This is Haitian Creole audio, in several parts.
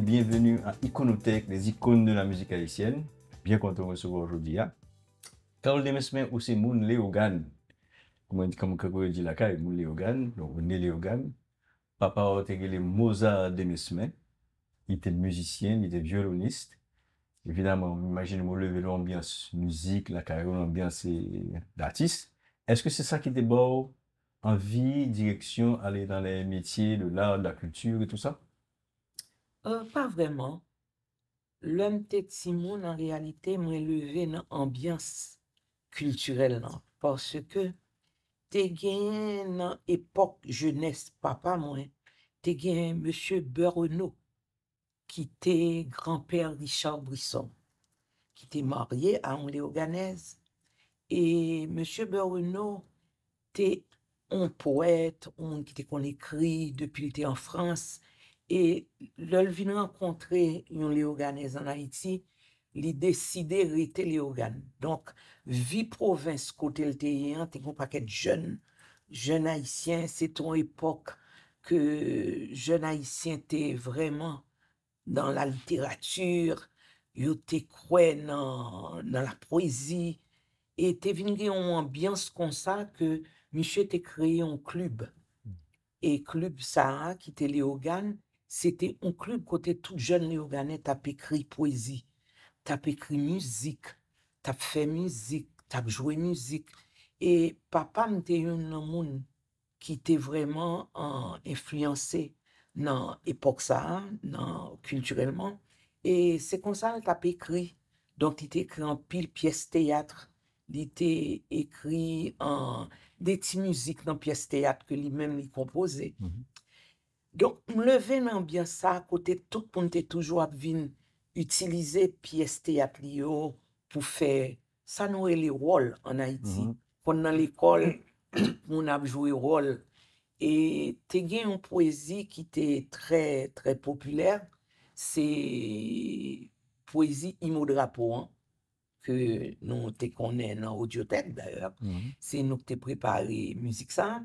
bienvenue à Iconotech, les icônes de la musique haïtienne. Bien content de vous recevoir aujourd'hui. Hein? Carole Demesmen ou c'est Léogane. Léogan. Comment dit comme on dit la caille, Léogan, donc René Léogan. Papa a été le Mozart Demesme. Il était musicien, il était violoniste. Évidemment, imaginez imagine le lever ambiance musique, la carrière, l'ambiance d'artiste. Est-ce que c'est ça qui déborde envie, direction, aller dans les métiers, de l'art, de la culture et tout ça? Euh, pa vreman, lèm tè Tzimou nan realite mwen leve nan ambyans kulturel nan. Porske tè gen nan epok jenès papa mwen, tè gen monsye Bernou ki tè granpèr Richard Brisson ki tè marye a on lè o Ganez. E monsye Bernou tè on poèt, on ki tè kon ekri depil tè an Frans. E lòl vin renkontre yon lioganèz an Haiti, li deside rite liogan. Donk, vi provins kote lte yon, te kon pa ket jen, jen Haitien, se ton epok ke jen Haitien te vreman dan la literatur, yo te kwen nan la proizi, e te vin gen yon ambyans kon sa ke miche te kreye yon klub, hmm. e klub sa, ki te liogan, Sete ou klub kote tout jen li ou gane, tap ekri poezi, tap ekri muzik, tap fe muzik, tap jwe muzik. E papa mte yon nan moun ki te vreman enfluyansi nan epok sa, nan kulturelman. E se konsan tap ekri, donk ti te ekri an pil piyes teyatr. Li te ekri an de ti muzik nan piyes teyatr ke li men li kompoze. Donk m leve nan bya sa kote tout ponte toujou ap vin Utilize pi este ap li yo pou fe Sanou e li rol an Haiti Pon mhm. nan l'ekol moun ap joui rol E te gen yon poezi ki te tre tre popüler Se poezi imo drapo an Ke nou te konen nan audiotek d'ayor mhm. Se nou te prepari mouzik sa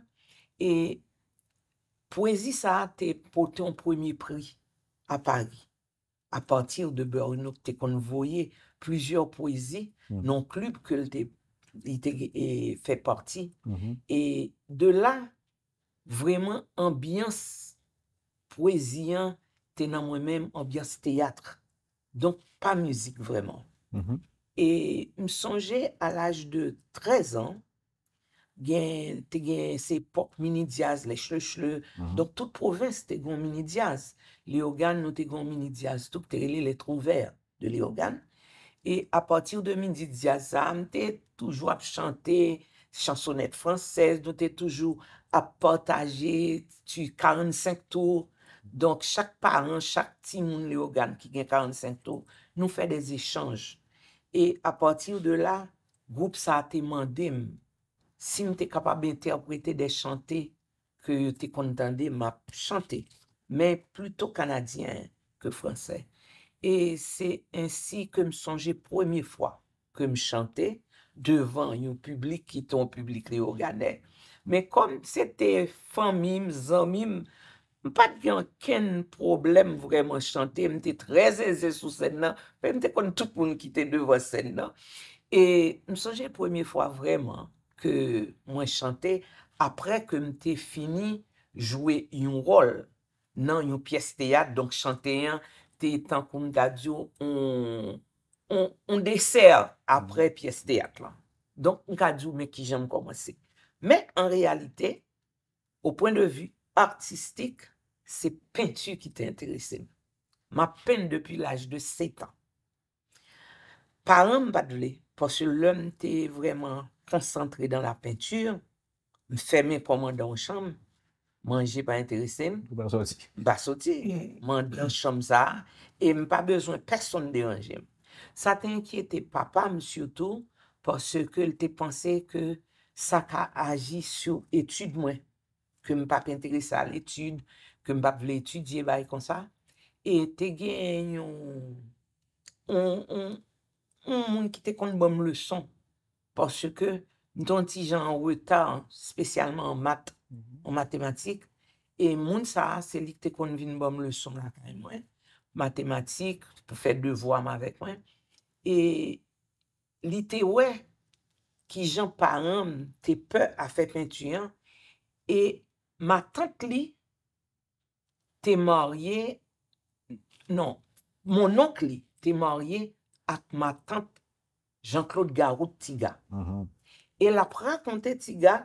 E... Poésie, ça a été porté en premier prix à Paris. À partir de Bernou, tu voyait convoyé plusieurs poésies, mmh. non club que il fait partie. Mmh et de là, vraiment, ambiance poésie, hein, t'es dans moi-même, ambiance théâtre. Donc, pas musique vraiment. Mmh et me songeais à l'âge de 13 ans, gen te gen se pop mini diaz le chle chle. Mhm. Donk tout provins te gen mini diaz. Léogan nou te gen mini diaz. Touk te rele letrouver de léogan. E a pati ou de mini diaz am, te toujou ap chante chansonet fransese, nou te toujou ap pataje tu 45 tou. Donk chak paran, chak timoun léogan ki gen 45 tou, nou fe des echange. E a pati ou de la, goup sa te mandem, si nou te kapab ente apwete de chante, ke yo te kontande map chante, men pluto kanadyen ke franse. E se ansi ke m sonje premi fwa, ke m chante devan yon publik ki ton publik le ogane. Men kom se te fan mim, zan mim, m pat gen ken problem vreman chante, m te trezeze sou sen nan, men m te kontu pou m kite devan sen nan. E m sonje premi fwa vreman, mwen chante, apre ke mte fini jouwe yon rol nan yon piyes teyat, donk chanteyen, tey tan kon gadyo, on deser apre mm. piyes teyat lan. Donk gadyo mwen ki jenm komanse. Men, an realite, o poen de vu artistik, se peintu ki te interese. Ma pein depi l aj de 7 an. Paran mpadle, pos yo lom tey vreman konsantre dan la peintur, fèmè poman dan chanm, manje pa interessem, ba soti, manje dan chanm sa, e m pa bezwen person de manje. Sa te enkyete papa, msyoutou, porsè ke te panse ke sa ka aji sou etude mwen, ke m pa pinteresse al etude, ke m pa vle etudye bay kon sa, e te genyon moun kite kon bom leson, porske nton ti jan wè tan spesyalman w matematik, e moun sa, se li te kon vin bom lè son la kwen mwen, matematik, pou fè devou am avèk mwen, e li te wè ki jan paran te pè a fè pèntuyan, e ma tante li te morye, non, mon onkle li te morye at ma tante, Jean-Claude Garou de Tiga. Mm-hmm. Et la prè raconte Tiga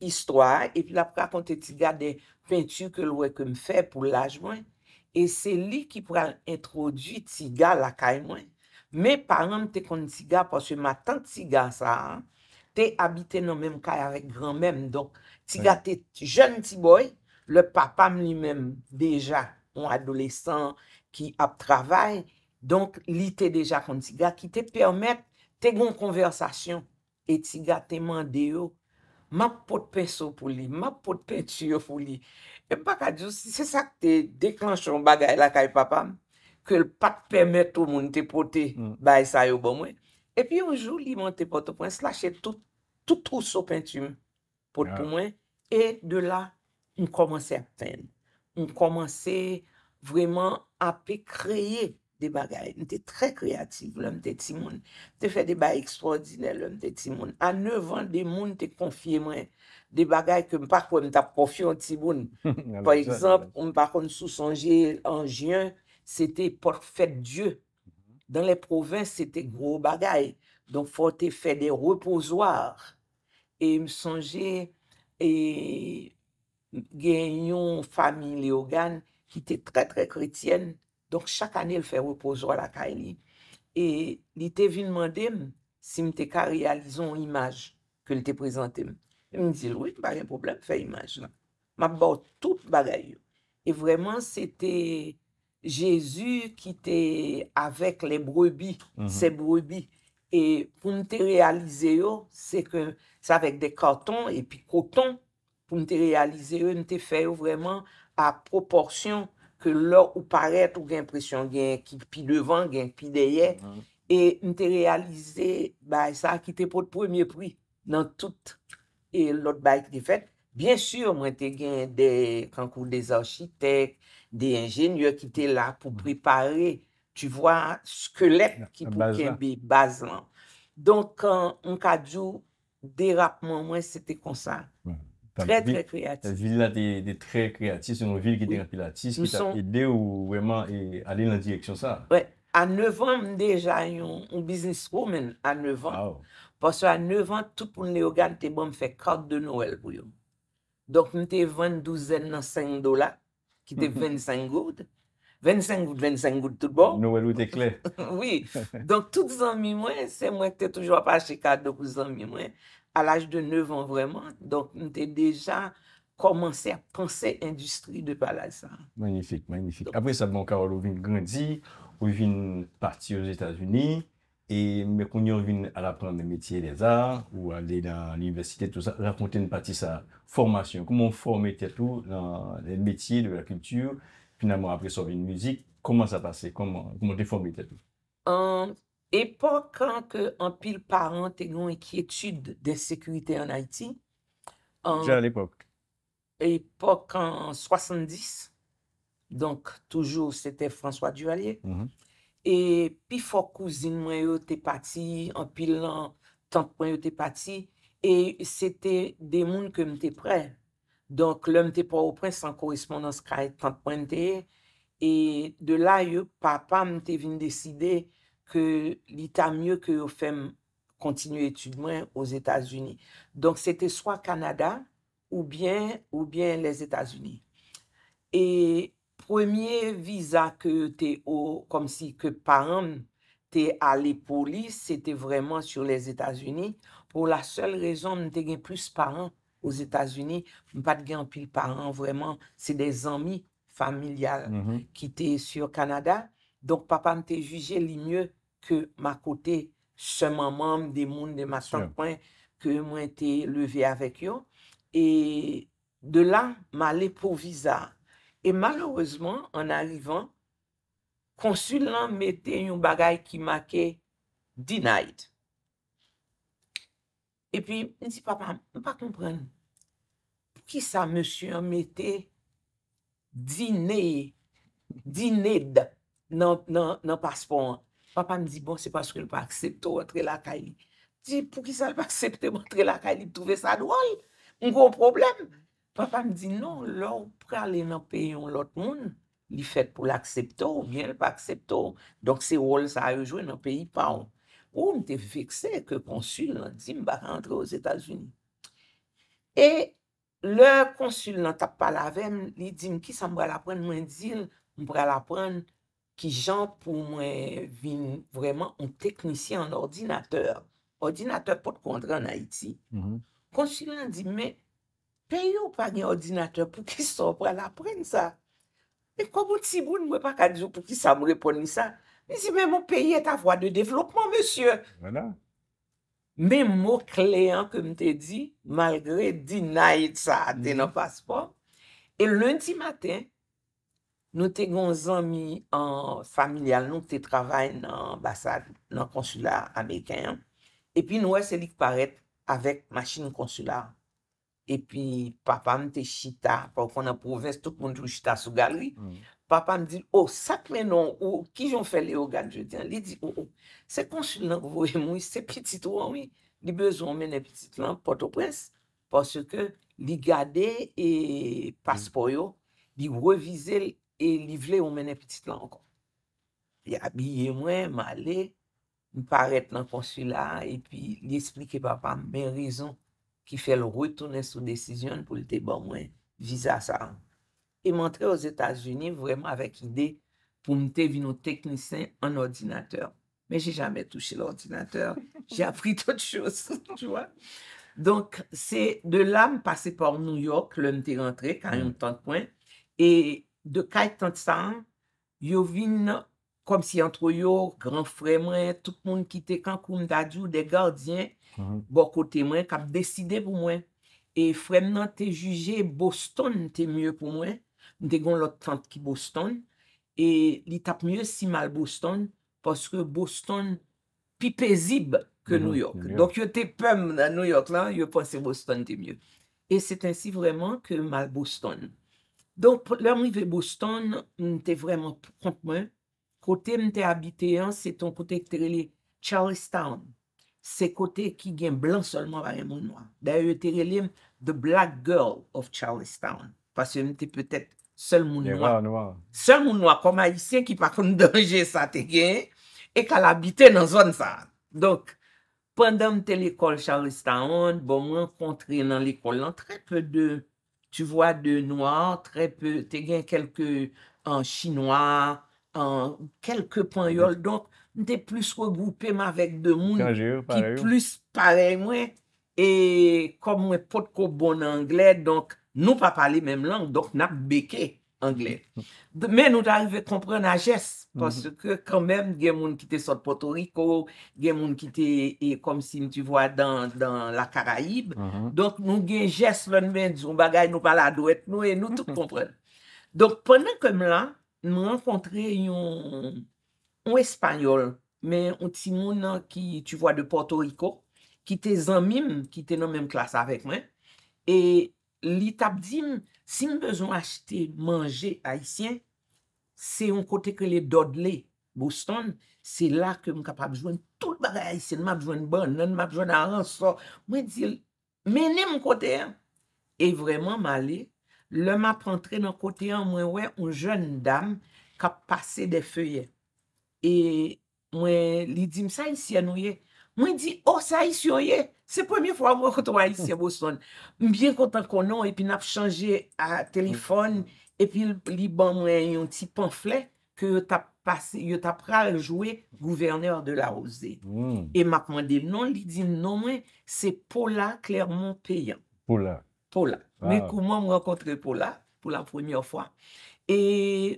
histoire, et puis la prè raconte Tiga des peintures que l'ouè kèm fè pou l'âj mwen. Et c'est lì ki prè introduit Tiga la kèm mwen. Mè parèm te kon Tiga, parce que ma tan Tiga sa, te habite nan mèm kèm avèk gran mèm. Donc, Tiga te jen ti boy, le papa mèm li mèm, deja un adolescent ki ap travèl. Donc, lì te deja kon Tiga ki te permèp te goun konversasyon, et si ga te mande yo, map pot pe sou pou li, map pot pe chiyo pou li. E baka diyo, se sa te deklansyon bagay la kay papam, ke l pa te permette ou moun te pote, mm. bay sa yo bon mwen, e pi yon joul li moun te pote pou mwen, se lache tout, tout ou sou pente yon, pot pou ah. mwen, e de la, yon komanse a pen, yon komanse vreman api kreye, De bagay, mte tre kreativ lèm te timoun. Te fè de bagay ekspordinel lèm te timoun. A 9 an, de moun te konfye mwen. De bagay ke mpa kon mta konfye an timoun. Par exemple, mpa kon sou sonje an jyen, se te porfèd dieu. Mhm. Dan le provins, se te gro bagay. Donk fò te fè de repouzoar. E msonje, e genyon fami liogan, ki te tre tre krityen, Donk chak ane l fè repoujwa la ka eni. E li te vi nmandem si mte ka realizon imaj ke li te prezantem. E mi di, oui, ba gen problem fè imaj lan. Ma bòt tout bagay yo. E vreman, se te Jezu ki te avek le brebi, mhm. se brebi. E pou nte realize yo, se ke, se avek de karton epi koton, pou nte realize yo, nte fè yo vreman a proporsyon ke lor ou paret ou gen presyon gen ki pi devan, gen ki pi deye, mhm. e mte realize, ba, sa ki te pot premye pri nan tout. E lot bayte di fet, bien sur mwen te gen de kankou de zarchitek, de enjenye ki te la pou mhm. prepare, tu vwa skelep ki pou kembe bazan. Donk an, an kadjou, derapman mwen se te konsan. Mwen. Trè, trè kreatif. Ta vil la te trè kreatif, se nou vil ki te rapilatif, ki sa pede ou wèman alè nan direksyon sa. A 9 an, deja yon business woman, a 9 an. Paswa a 9 an, tout pou nou le ogan te bom fè kard de Noël bou yon. Donk nou te 22 en nan 5 dola, ki te 25 goud. 25 goud, 25 goud, tout bon. Noël ou te kler. Oui, donk tout zan mi mwen, se mwen te toujwa pa che kard do kou zan mi mwen. à l'âge de 9 ans vraiment. Donc, on était déjà commencé à penser industrie de palazzo. Hein. Magnifique, magnifique. Après ça, mon Carol vient grandir, on vient partir aux États-Unis. Et mais qu'on y venu à apprendre les métiers des arts ou aller dans l'université, tout ça, raconter une partie de sa formation. Comment former tout dans les métiers de la culture, finalement après ça, une musique, comment ça passait, comment, comment t'es formé tout? Epok an ke an pil paran te nou an ki etude de sekurite an Haiti. Jè an epok. Epok an 70, donk toujou sete François Duvalier, mm-hmm. e pi fokou zin mwen yo te pati, an pil lan tantpwen yo te pati, e sete de moun ke mte pre. Donk lè mte pa wopren san korespondans kare tantpwen te, e de la yo papa mte vin deside, ke li ta mye ke yo fèm kontinu etude mwen os Etats-Unis. Donk se te swa Kanada ou bien les Etats-Unis. E premye viza ke te o, kom si ke paran te ale polis, se te vreman sur les Etats-Unis, pou la sel rezon mwen te gen plus paran os Etats-Unis, mwen pat gen anpil paran vreman, se de zami familial mm-hmm. ki te sur Kanada. Donk papa mte juje li mye, ke ma kote semanmanm de moun de ma sonkwen ke mwen te leve avèk yo e de la ma lepovisa e malorosman an alivan konsulant mette yon bagay ki make denied e pi mi pa kompren ki sa monsyon mette dinè dinèd nan paspon an Papa m di, bon, se paske l pa aksepto, atre l akayi. Di, pou ki sa l pa aksepte, m atre l akayi, li pou touve sa l wol? M gwo problem? Papa m di, non, lò, pou ka le nan peyon lot moun, li fet pou l aksepto, mien l pa aksepto, donk se wol sa yojwen nan peyi paon. O, m te fikse, ke konsul nan di m ba rentre o Zeta Zuni. E, l konsul nan tap pa lavem, li di m ki sa m pral apren mwen dil, m pral apren, ki jan pou mwen vin vreman un teknisi an ordinateur, ordinateur pot kou andre an Haiti, mhm. konsulant di, mwen, peye ou pa gen ordinateur pou ki son pral apren sa? Mwen komout si moun mwen pa kadejou pou ki sa moun repon ni sa? Mwen si, mwen moun peye ta vwa de devlopman, monsye? Mwen moun kleyan ke mwen te di, malgre di na it sa, de mhm. nan paspon, e lundi maten, Nou mm. oh, te gon zanmi an familial nou te travay nan ambasade, nan konsular Amerikanyan. Epi nou wè selik paret avèk machin konsular. Epi papam te chita, pou kon an prouves, tout moun tou chita sou galwi. Papam di, oh, sakle nan ou, ki joun fè le o gadjou diyan? Li di, oh, se konsul nan vwoy mou, se petit wou, li bezon men e petit lan poto prens. E li vle ou mene piti lan kon. Li abye mwen, ma le, mi paret lan kon sou la, e pi li esplike papa mwen rezon ki fèl retounen sou desisyon pou li te ban mwen, viza sa. E mwen tre yo Zetas-Unis, vwèman avèk ide, pou mte vi nou teknisen an ordinateur. Men jè jamè touche l'ordinateur, jè aprit ot chos, jwè. Donk, se de la m pase por New York, lèm te rentre, kanyon mm. tant pwen, e mwen, De kaj tant sa an, yo vin kom si antro yo, gran fremwen, tout moun ki te kan koum dadjou, de gardyen, mhm. bo kote mwen, kam deside pou mwen. E fremnen te juje, Boston te mye pou mwen, de gon lot tant ki Boston, e li tap mye si mal Boston, paske Boston pi pe zib ke mhm, New York. Donk yo te pem nan New York lan, yo panse Boston te mye. E set ansi vreman ke mal Boston. Don, pou lèm rive Bostan, mwen te vremen kont mwen, kote mwen te habite yon, se ton kote ki te rele Charlestown, se kote ki gen blan solman vare moun wan. Da yon te relem, the black girl of Charlestown, paswe mwen te petet sol moun wan. Sol moun wan, koma yon se ki pa kon danje sa te gen, e ka l'habite nan zon sa. Don, pandan mwen te lekol Charlestown, bon mwen kontre nan lekol nan trepe de Tu vwa de nouan, trepe, te gen kelke an chinois, an kelke panyol. Donk, mte plus regroupe ma vek de moun ki plus pale mwen. E kom mwen pot ko bon anglè, donk nou pa pale menm lang, donk nap beke. Anglè. Men nou t'arive kompren a jès. Paske kan men gen moun ki te sot Porto Rico. Gen moun ki te e kom sin tu vwa dan la Karaib. Donk nou gen jès ven men. Dijon bagay nou pala do et nou. E nou tout kompren. Mm-hmm. Donk penen kem la. Nou renkontre yon. Yon espanyol. Men yon ti moun ki tu vwa de Porto Rico. Ki te zanmim. Ki te nan menm klas avèk men. E. Li tap di m, si m bezon achete manje Aisyen, se yon kote ke li Dodley, Boston, se la ke m kap ap jwen tout bare Aisyen, m ap jwen bon, nan m ap jwen a ran so. Mwen di, mene m kote yon, e vreman male, le m ap antre nan kote yon, mwen we yon jen dam kap pase de feye. E mwen li di m sa Aisyen wye. Mwen di, oh, sa yis yoye, se pwemye fwa mwen koto wali siya bouson. Mwen bie kontan konon, epi nap chanje a telefon, epi li ban mwen yon ti pamflet, ke yo tap pral jouwe gouverneur de la ose. Hmm. E makman de mnon, li di, non mwen, se Paula klermon peyan. Paula. Paula. Ah. Mwen kouman mwen kontre Paula, Paula pwemye fwa. E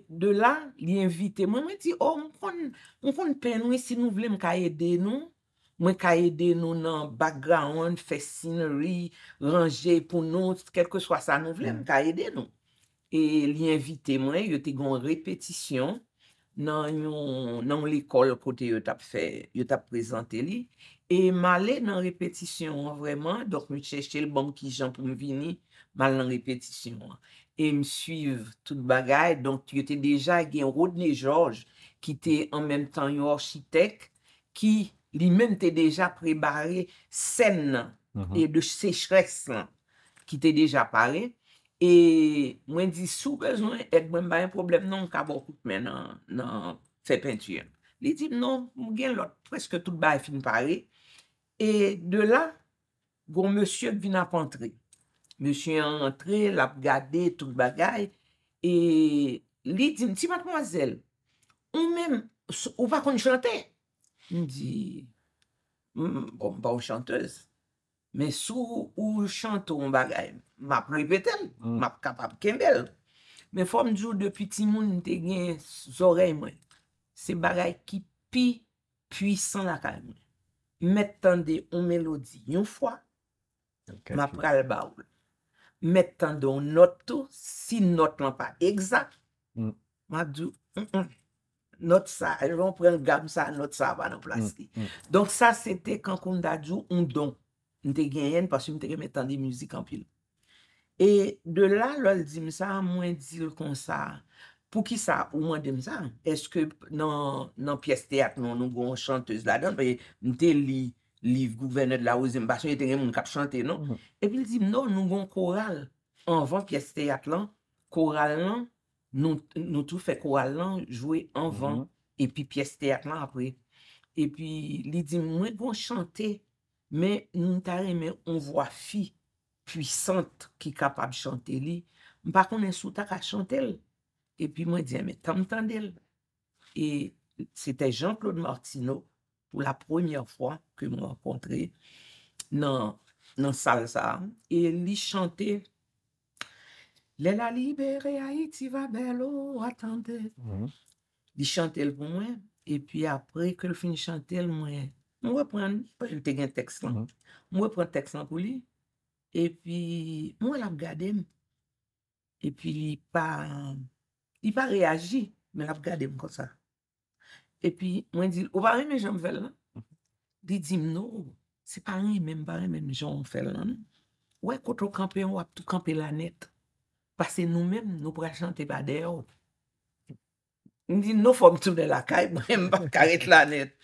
de la, li invite mwen, mwen di, oh, mwen kon pen mwen, si nou vle mka yede mwen, Mwen ka yede nou nan background, facinery, range pou nou, kelke swa sa nou vle, mwen ka yede nou. E li invite mwen, yo te gon repetisyon nan yon, nan l'ekol kote yo tap prezante li. E ma le nan repetisyon, vreman, dok mi chèche l'bom ki jan pou mwen vini, mal nan repetisyon. E mi suiv tout bagay, donk yo te deja gen Rodney George, ki te an menm tan yon architek, ki... Li men te deja prebare sen nan e de sechreks lan ki te deja pare. E mwen di sou bezwen ek mwen bayan problem nan kavokout men nan se pintuyen. Li di nan mwen gen lot preske tout bayan fin pare. E de la, goun monsye vin ap antre. Monsye antre, lap gade tout bagay. E li di, ti matmwazel, ou men, ou pa kon chantey? M di, bom, ba ou chanteuse. Men sou ou chante ou m bagay, map nou i peten, mm. map kapap kembel. Men fòm djou, depi ti moun, te gen zorey mwen. Se bagay ki pi, puisan la kalm. Met tande ou melodi yon fwa, map kalba ou. Met tande ou noto, si notman pa egzak, mm. map djou, m mm, m. Not sa. Elvan prel gam sa. Not sa va nan plasti. Mm, mm. Don sa sete kankou nda djou. Un don. Nte genyen. Paswe mte genyen metan di muzik anpil. E de la lal di msa. Mwen dir kon sa. Pou ki sa? Ou mwen di msa. Eske nan piest teat non. Mm. Non gon chantez la don. Peye mte li. Liv gouvened la ozim. Baswe mte genyen moun kap chantez non. Epi li di mnon. Non gon koral. Anvan piest teat lan. Koral lan. Nou tou fè kwa mhm. lan, jwè anvan, epi pi estè ak lan apwe. Epi li di, mwen bon chante, men nou tarè men, on vwa fi, pwisant ki kapab chante li. Mpa konen sou tak a chante el. Epi mwen di, mwen tan tan del. E, se te Jean-Claude Martineau, pou la premiè fwa ke mwen akontre, nan, nan Salsa. E li chante, Lè la libere a iti va bello, oh, atante. Di mhm. chante l pou mwen, e pi apre ke l fin chante l mwen. Mwen wè pren, pa jw te gen teks lan, mhm. mwen wè pren teks lan pou li, e pi mwen la v gade m, e pi li pa, li pa reagi, men la v gade m kon sa. E pi mwen di, ou bari men jom vel lan? Di mhm. di m nou, se pari men bari men jom vel lan. Ou e koto kampe, ou ap tu kampe lanet, Pase nou mèm nou pral chante pa deyo. Nou fòm tounè la kaip mèm pa karet lanet.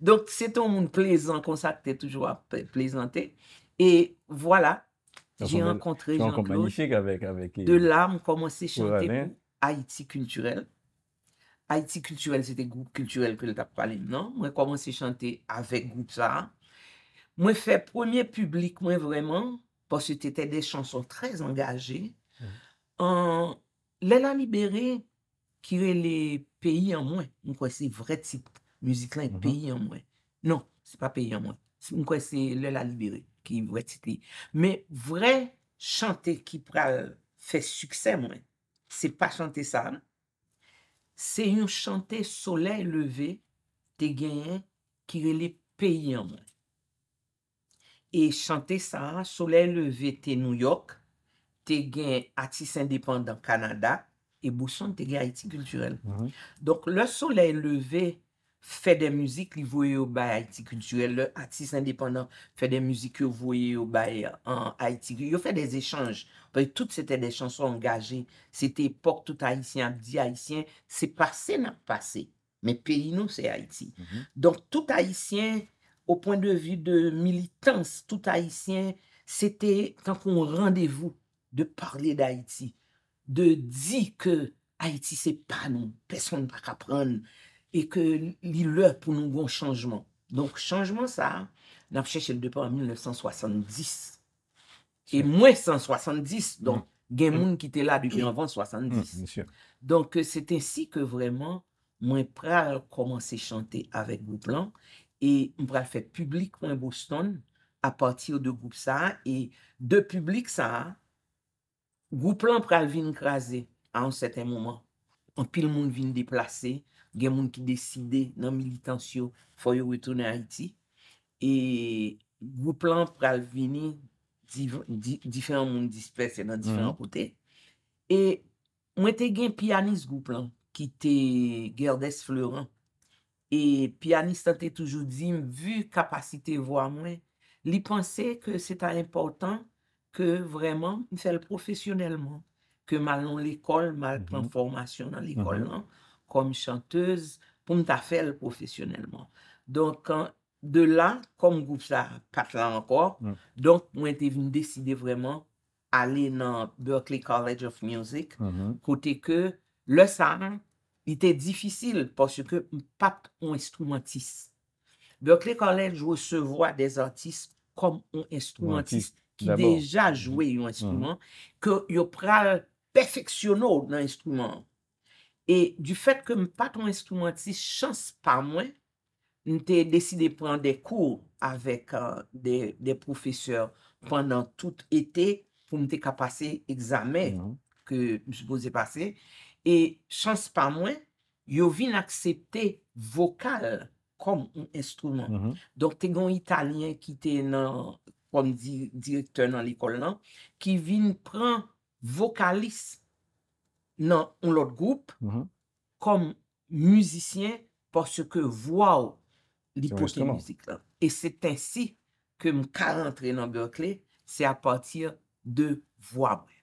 Donk se ton moun plezant konsak te toujwa plezante. Et voilà, jè an kontre Jean-Claude de l'Arme kwa mwen se chante pou Haiti Kulturel. Haiti Kulturel se te goup kulturel pou el tap pralèm nan. Mwen kwa mwen se chante avek goup sa. Mwen fè premier publik mwen vreman pos se te te de chanson trez angaje An lè la libere ki re lè peyi an mwen. Mwen kwen se vre tit, musik lè mhm. peyi an mwen. Non, se pa peyi an mwen. Mwen kwen se lè la libere ki vre tit li. Men vre chante ki pral fe sukse mwen. Se pa chante sa. Se yon chante sole leve te genye ki re lè peyi an mwen. E chante sa, sole leve te nou yok. te gen Atis Indépendant Kanada, e Bousson te gen Haiti Kulturel. Mhm. Donk le solen leve, fe de müzik li voye yo baye Haiti Kulturel, le Atis Indépendant fe de müzik yo voye yo baye en Haiti Kulturel, yo fe de zéchanj, pouye tout se te de chanson angaje, se te epok tout Haitien, di Haitien, se pase nan pase, men pe ino se Haiti. Donk tout Haitien, ou pon de vi de militans, tout Haitien, se te, tan kon randevou, de parle d'Haïti, de di ke Haïti se pa nou, peson tak ap ron, e ke li lè pou nou goun chanjman. Donk chanjman sa, nan chèche l depan en 1970, e mwen 170, donk gen mmh. moun ki te la, bi kè anvan 70. Donk se te si ke vreman, mwen prè a komanse chante avèk goup lan, e mwen prè a fè publik kon Boston, a pati ou de goup sa, e de publik sa, Gouplan pral vin krasè an seten mouman. An pil moun vin diplase, gen moun ki deside nan militansyo foyo wetounen an ti. E Gouplan pral vini difen moun dispese nan difen moutè. Mhm. E mwen te gen pianist Gouplan ki te Gerdès Fleurant. E pianist an te toujou di m vu kapasite vwa mwen. Li panse ke setan impotant. ke vreman mi fèl profesyonelman, ke malon l'ekol, mal mhm. pran formasyon nan l'ekolman, mhm. kom chantez, pou mta fèl profesyonelman. Donk, de lan, kom m goup sa pat la ankor, mhm. donk mwen te vini deside vreman ale nan Berkeley College of Music, kote ke le san, ite difisil, porsye ke m pat on instrumentis. Berkeley College wè se vwa de zantis kom on instrumentis. ki deja jwe yon instrument, ke mm. yon pral perfeksyonou nan instrument. E du fet ke m pa ton instrument si chans pa mwen, m te deside pran de kou avek euh, de profeseur pandan tout ete pou m te kapase examen ke m suppose pase. E chans pa mwen, yo vin aksepte vokal kom un instrument. Dok te gon italien ki te nan... kom direkter nan li kol nan, ki vin pran vokalis nan on lot goup kom mm-hmm. muzisyen pors yo ke vwa ou li pote mouzik lan. E set ansi ke m karantre nan Gorkle se apatir de vwa mwen.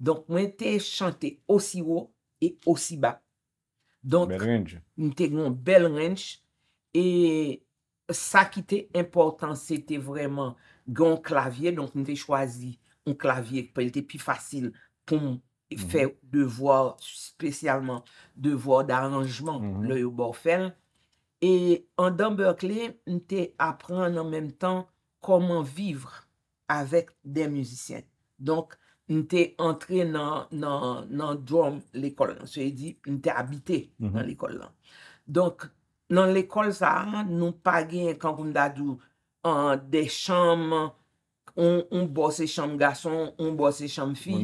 Donk mwen te chante osi wou e osi ba. Donk mte gen bel renj e sa ki te important se te vreman Gon klavye, donk nou te chwazi ou klavye pou ete pi fasil pou fè devò spesyalman devò d'arangeman lò yo bò fèl. E an dan Berkeley, nou te apren nan menm tan koman vivre avèk den müzisyen. Donk, nou te antre nan drom l'ekol nan. Se y di, nou te abite mhm. nan l'ekol nan. Donk, nan l'ekol sa, nou pa gen kankoun dadou De chanm, on bose chanm gason, on bose chanm fi,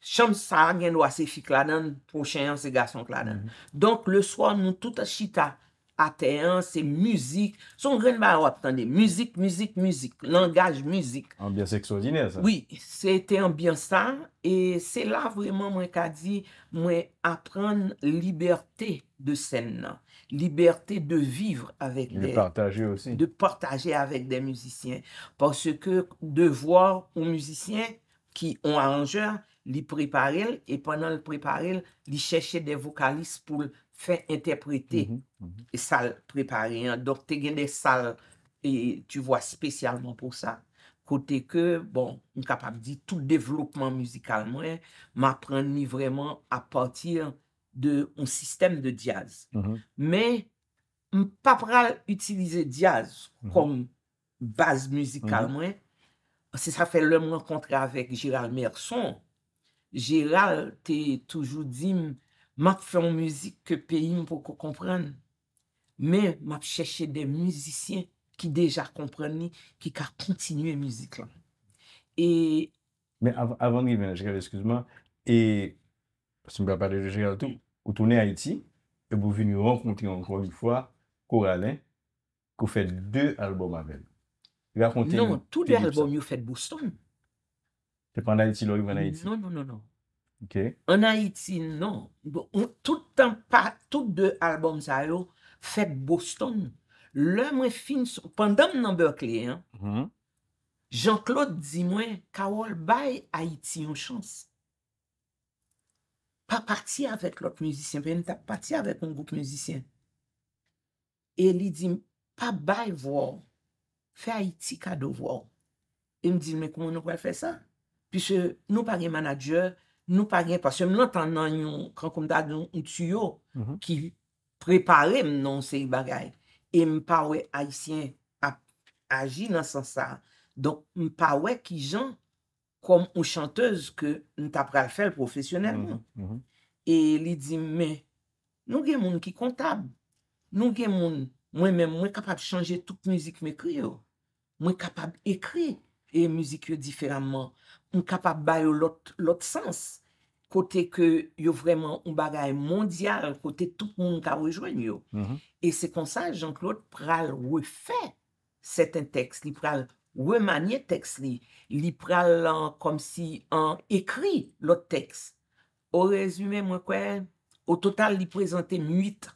chanm sa gen wase fi kladan, pou chanm se gason kladan. Mhm. Donk le swan nou touta chita ateyan, se muzik, son ren ba wap tande, muzik, muzik, muzik, langaj muzik. Ambiyans ekso dinè sa. Oui, se te ambiyans sa, e se la vreman mwen ka di mwen apren liberté de sen nan. liberté de vivre avec de partager aussi. De partager avec des musiciens. Parce que de voir aux musiciens qui ont arrangeur, les préparer et pendant le préparer, les chercher des vocalistes pour faire interpréter mhm, mhm. et ça préparer. Hein. Donc, tu as des salles, et tu vois, spécialement pour ça. Côté que, bon, je capable de tout développement musical, moi, m'apprendre vraiment à partir de un sistèm de jazz. Mè, mm-hmm. m pap ral utilize jazz kon mm-hmm. base müzikal mm-hmm. mwen, se sa fè lèm renkontre avèk Gérald Merson, Gérald te toujou di m ap fè an müzik ke peyi m pou ko komprèn, mè m ap chèche de müzikien ki deja komprèn ni ki ka kontinuè müzik lan. E... Mè, avan Gilmen, jè kèvè, eskouzman, e... ou toune Haiti, e bou vini ou renkonti ankroni fwa kour alen, kou fèt dè albòm avèl. Non, tout dè albòm yon fèt Boston. Tè pan Haiti lò, yon vè Haiti? Non, non, non. An Haiti, non. non. Bon, tout an pa, tout dè albòm zalo fèt Boston. Lè mwen fin, pandan nan Berkeley, mm-hmm. Jean-Claude zi mwen, kawol bay Haiti yon chans. pa pati avèk lòk müzisyen, pe yon ta pati avèk moun gòk müzisyen. E li di, pa bay vò, fe a iti kado vò. E m di, mè kou moun nou kwa l fè sa? Pis nou pa gen manadjèr, nou pa gen pasyèm, m lantan nan yon kran koum dadon yon tsyò ki mm-hmm. preparèm nan se bagay. E m pa wè a iti aji nan san sa. Don m pa wè ki jan kom ou chantez ke nou ta pral fel profesyonelman. E li di, me, nou gen moun ki kontab. Nou gen moun, mwen men mwen kapab chanje tout müzik me kri yo. Mwen kapab ekri e müzik yo diferanman. Mwen kapab bayo lot sens. Kote ke yo vreman ou bagay mondyal, kote tout moun ka wèjwen yo. E se konsan, Jean-Claude pral wèfè seten tekst. Li pral... Wè manye teks li, li pral an kom si an ekri lo teks. O rezume mwen kwen, o total li prezante 8,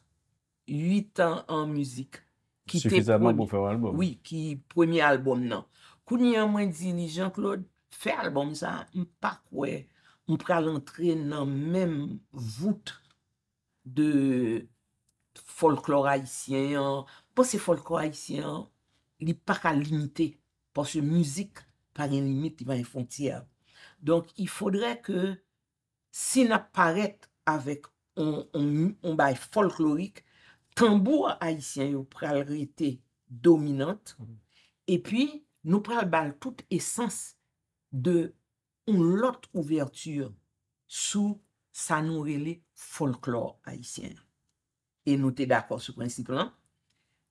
8 an an muzik. Sufizabman pou fè albom. Oui, ki premi albom nan. Kouni an mwen dizi, Jean-Claude, fè albom sa, mwen pak wè, mwen pral antre nan mèm vout de folklor haisyen. Po se folklor haisyen, li pak al limitè. porsye muzik pa gen limiti pa gen fonktiyav. Donk, i foudre ke sin aparet avèk on bay folklorik, tambou a Aisyen yo pral reyte dominante, mm-hmm. epi nou pral bal tout esans de on lot ouvertur sou sa nou rele folklor Aisyen. E nou te d'akor sou prinsip lan,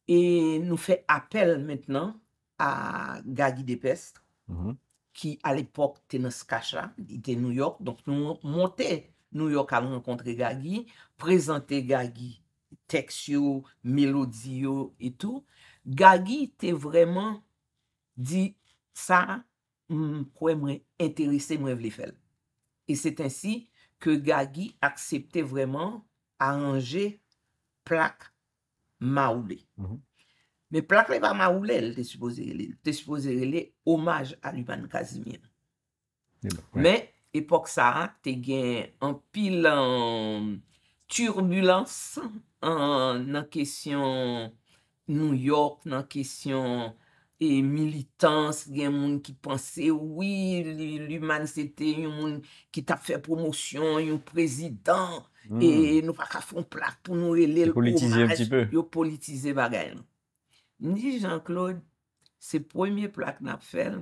e nou fe apel maintenant a Gagui Depestre, mhm. ki al epok tenes kacha, ite New York, donk nou montè New York alon kontre Gagui, prezante Gagui, teksyo, melodiyo, etou, Gagui te vreman di sa, mpwè mwen enterese mwen vle fel. E set ansi, ke Gagui aksepte vreman aranje plak ma oude. Mwen. Mhm. Mè plak lè pa ma ou lè lè te suposè lè, te suposè lè omaj a l'uman gazmine. Mè epok sa, te gen an pil an turbulans, nan kesyon New York, nan kesyon militans, gen moun ki panse, wii l'uman se te yon moun ki tap fè promosyon, yon prezident, hmm. e nou pa ka fon plak pou nou lè lè l'omaj, yo politize bagay lè. Ni, Jean-Claude, se premiye plak nan ap fèl,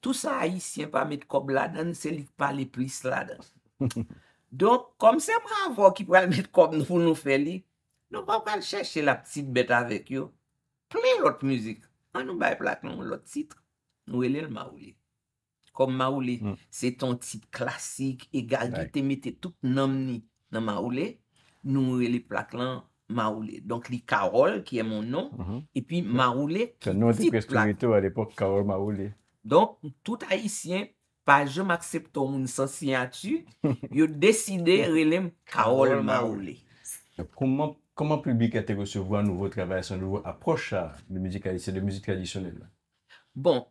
tout sa a yi sien pa met kob la dan, se lik pa le pris la dan. Don, kom se mwa avò ki pou al met kob nou fè li, nou pa wak al chèche la ptite bet avèk yo, plè l'ot müzik. An nou bay plak nan l'ot titre, nou elè l'ma ouli. Kom ma ouli, hmm. se ton titre klasik, egal di te mette tout nanm ni nan ma ouli, nou elè plak lan, Maoule. Donk li Karol ki e mon nou e pi Maoule di plan. Donk tout Haitien pa jom aksepto moun sa siyatü yo deside relèm Karol Maoule. Koman publik a te gosevo an nouvo travay, an nouvo aprocha de mizi tradisyonel? Bon,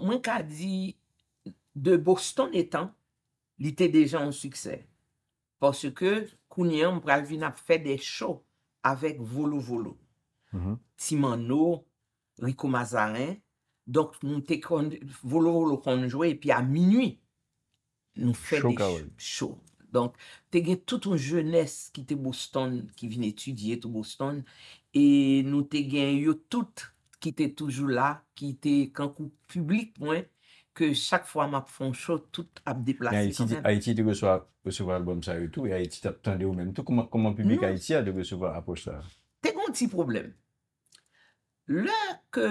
mwen ka di de Boston etan li te deja an suksè porske kouni an mpralvi nap fe de chou avèk volo-volo. Mm-hmm. Timano, Riko Mazarin, donk moun te kondi, volo-volo kondi jowe, epi a minui, nou fè de chou. Donk te gen tout ou jones, ki te Boston, ki vin etudye tou Boston, e nou te gen yo tout, ki te toujou la, ki te kankou publik mwen, ke chak fwa m ap fon chou, tout ap deplase. Aiti te gwe sou a ap recevo albom sa etou, et aiti te ap tande ou men. Tout koman publik Aiti a de gwe sou a ap ou sa. Te goun ti problem. Lè ke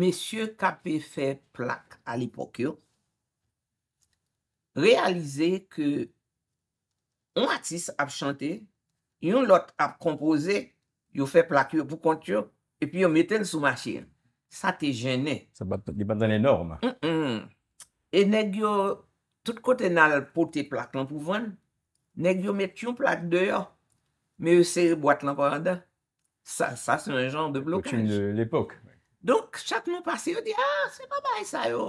mèsyè kapè fè plak al ipo kyo, realize ke un atis ap chante, yon lot ap kompoze, yo fè plak yo pou kontyo, epi yo meten sou machine. Sa te jenè. Sa bat nan enorme. E neg yo, tout kote nan pou te plak lan pou ven, neg yo met yon plak deyo, me yo seri boat lan pou an dan. Sa, sa se nan jan de blokaj. Potume de l'epok. Donk, chak nou pase, yo di, a, ah, se babay sa yo,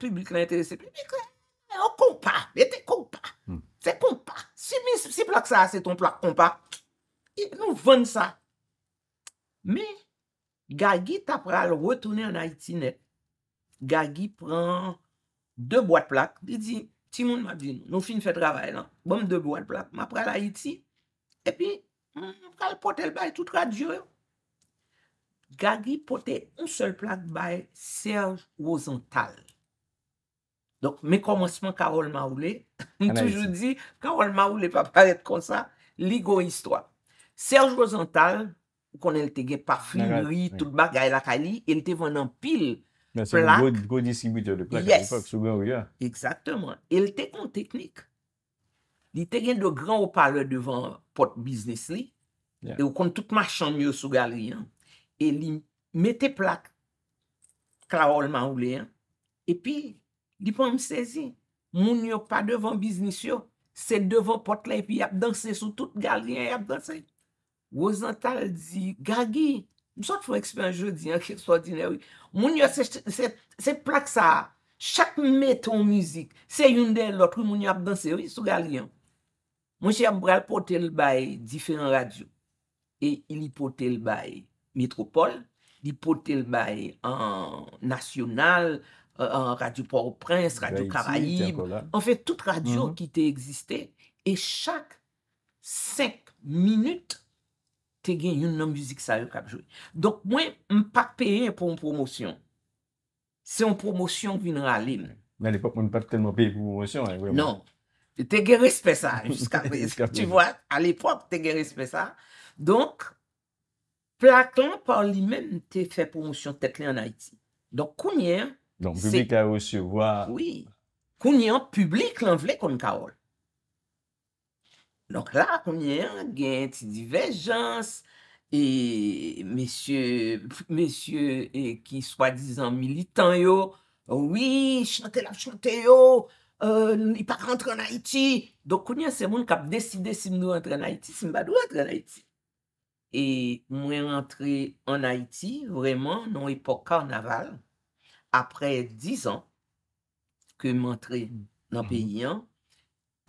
publik l'interesse publik. E yon kompa, ete kompa, se kompa. Hmm. Se plak sa, se ton plak kompa, nou ven sa. Me, Gagi ta pral retoune an Haiti net. Gagi pran 2 boate plak. Ti moun mabine, nou fin fè travay. Bom 2 boate plak. Ma pral Haiti. E pi, m pral pote l bay tout radjou. Gagi pote 1 sol plak bay Serge Rosenthal. Donk, mè komanseman Karol Maroulé. M toujou di, Karol Maroulé pa paret kon sa, ligo histwa. Serge Rosenthal kon el te gen pa flimri, tout bak gay lakali, el te venan pil plak, yes exakteman el te kon teknik li te gen do gran ou pale devan pot biznis li e ou kon tout machan myo sou galri e li mette plak klawol ma ou e li epi, di pon msezi moun yo pa devan biznis yo se devan pot la epi ap dansen sou tout galri ap dansen Wozantal di, Gagi, msot fwen eksper en jodi, an kers ordine wik, moun yo se plak sa, chak meton mizik, se yon den lot, moun yo ap danseri, sou gali an. Mwen chèm bral pote l'bay, diferent radyo, e li pote l'bay, metropol, li pote l'bay, an euh, nasyonal, an euh, euh, radyo poro prins, radyo karaib, an fe tout radyo ki mhm. te eksiste, e chak, senk, minut, te gen yon nan muzik sa yo kap jwoy. Donk mwen, m pa peyen pou m promosyon. Se m promosyon vin ralim. Men l epok moun pa telman peyen pou m promosyon. Non, te geris pe sa. Jiska pe, tu vwa, al epok te geris pe sa. Donk, platan pa li men te fe promosyon te kle an Haiti. Donk kounyen... Donk publik a yo sou vwa. Oui, kounyen publik lan vle kon ka ol. Nonk la, kounyen, gen ti diverjans, e mesye, mesye e ki swa dizan militan yo, wii, chante la choute yo, euh, ipak rentre an Haiti, donk kounyen se moun kap deside si mdou rentre an Haiti, si mba dou rentre an Haiti. E mwen rentre an Haiti, vreman, non epok karnaval, apre dizan, ke mwen rentre nan mm-hmm. peyi an,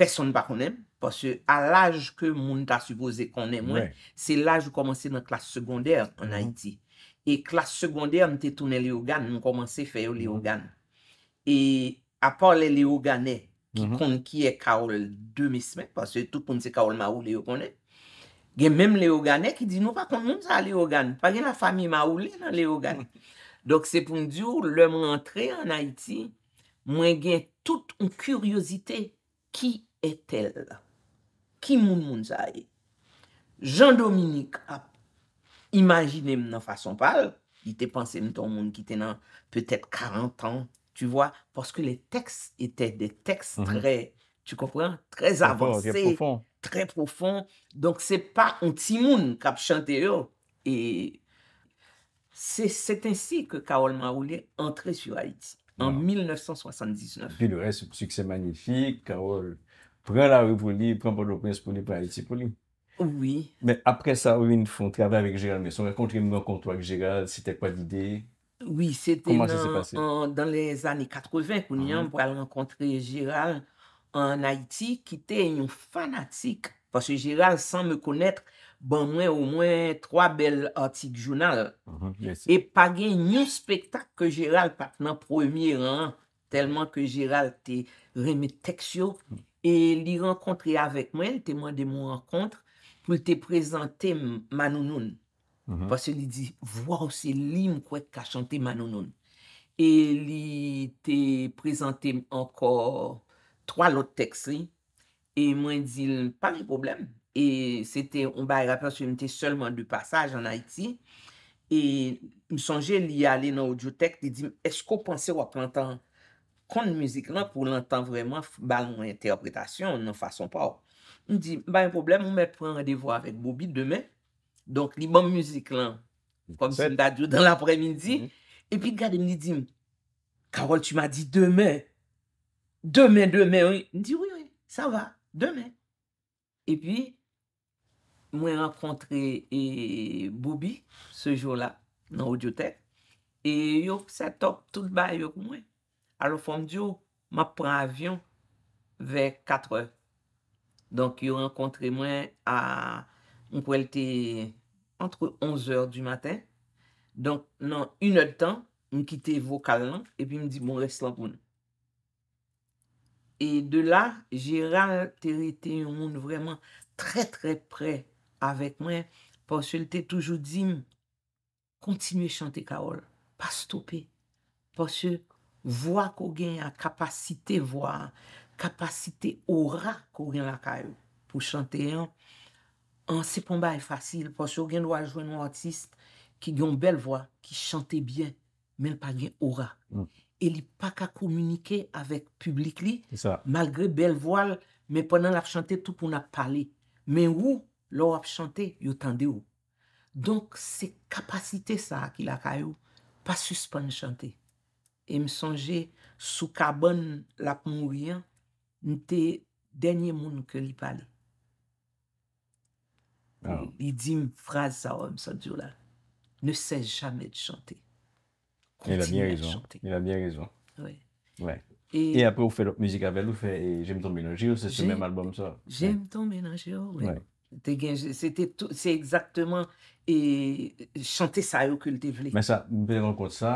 person pa konen, Pwase a laj ke moun ta supose konen mwen, se laj ou komanse nan klas seconder an Haiti. E klas seconder mwen te toune Leogane, mwen komanse feyo Leogane. E apan le Leogane ki kon ki e kaol 2 mismen, pwase tout pon se kaol ma ou leogane, gen menm Leogane ki di nou pa kon moun sa Leogane, pa gen la fami ma ou le nan Leogane. Dok se pon di ou lèm rentre an Haiti, mwen gen tout un kuryosite ki etel la. ki moun moun sa aye. Jean-Dominique ap imajine m nan fason pal, yi te panse m ton moun ki tenan petèp 40 an, tu vwa, paske le tekst etè de tekst mhm. tre, tu konpwen, tre avanse, tre profon, donk se pa an ti moun kap chante yo, e se se ten si ke Karol Maroulé antre su Haiti an 1979. Pi le res, pou si kse magnifique, Karol pran la revoli, pran pa lopren se poni, pran lopren se poni. Oui. Men apre sa, ou yon fon travè avèk Gérald, men son rekontri mwen kontwa ak Gérald, setè kwa didè? Oui, setè nan... Koman se se pase? Dan les anè 80, pou nyan mwen rekontri Gérald an Haiti, ki te yon fanatik. Pase Gérald san mè konèt, ban mwen ou mwen 3 bel artik jounal. Uh-huh, e pagè yon spektak ke Gérald pat nan premier an, telman ke Gérald te remè teksyo. Oui. Hmm. E li renkontre y avèk mwen, te mwen de mwen renkontre, mwen te prezante Manonoun. Mhm. Pwase li di, waw se li mkwèk ka chante Manonoun. E li te prezante mwen ankor 3 lot teksri. E mwen di, pa ni problem. E se te, mwen bay rapèm se mwen te selman de passage an Haiti. E mwen sonje li ale nan audiotek, li di, esko panse wak lantan? konn müzik lan pou l'entan vreman ba loun interpretasyon, nou fason pa ou. Nou di, ba yon problem, mwen pren radevo avèk Bobi demè, donk li bon müzik lan, konn sen da diyo dan l'apremidzi, mm-hmm. epi gade mli di, Karol, tu ma di demè, demè, demè, di wè, e, wè, sa va, demè. Epi, mwen renkontre Bobi se jò la nan odyotè, e yonk setop tout ba yonk mwen. alofon diyo, ma pran avyon, vek 4 oe. Donk yon renkontre mwen, mwen kwen lte, antre 11 oe du maten, donk nan 1 oe tan, mwen kite vokal lan, epi mwen di, mwen bon, reslan pou nou. E de la, jera te rete yon moun vreman, tre tre pre, avek mwen, pors yon te toujou di, kontinu chante kaol, pa stopi, pors yon, Vwa ko gen a kapasite vwa, kapasite ora ko gen lakayou pou chante yon. An sepon ba e fasil, pos yo gen lwa jwen nou artiste ki gen bel vwa, ki chante bien, men pa gen ora. Mm. Eli pa ka komunike avek publik li, magre bel vwal, men penan lak chante tout pou nap pale. Men ou, lor ap chante, yo tende ou. Donk se kapasite sa ki lakayou, pa suspon chante. E m sonje, sou ka bon lak m wiyan, n te denye moun ke li pal. Ah. I di m fraz sa o, m sa diyo la. Ne sej chame di chante. Y la miye rezon. Y la miye rezon. We. We. E apre ou fe lop mizik avèl, ou fe, Jem ton menanjiyo, se se mem albom sa. Jem ton menanjiyo, we. Te genjè, se te tou, se exaktman, e chante sa yo ke l te vle. M pe lèvèm an kon sa,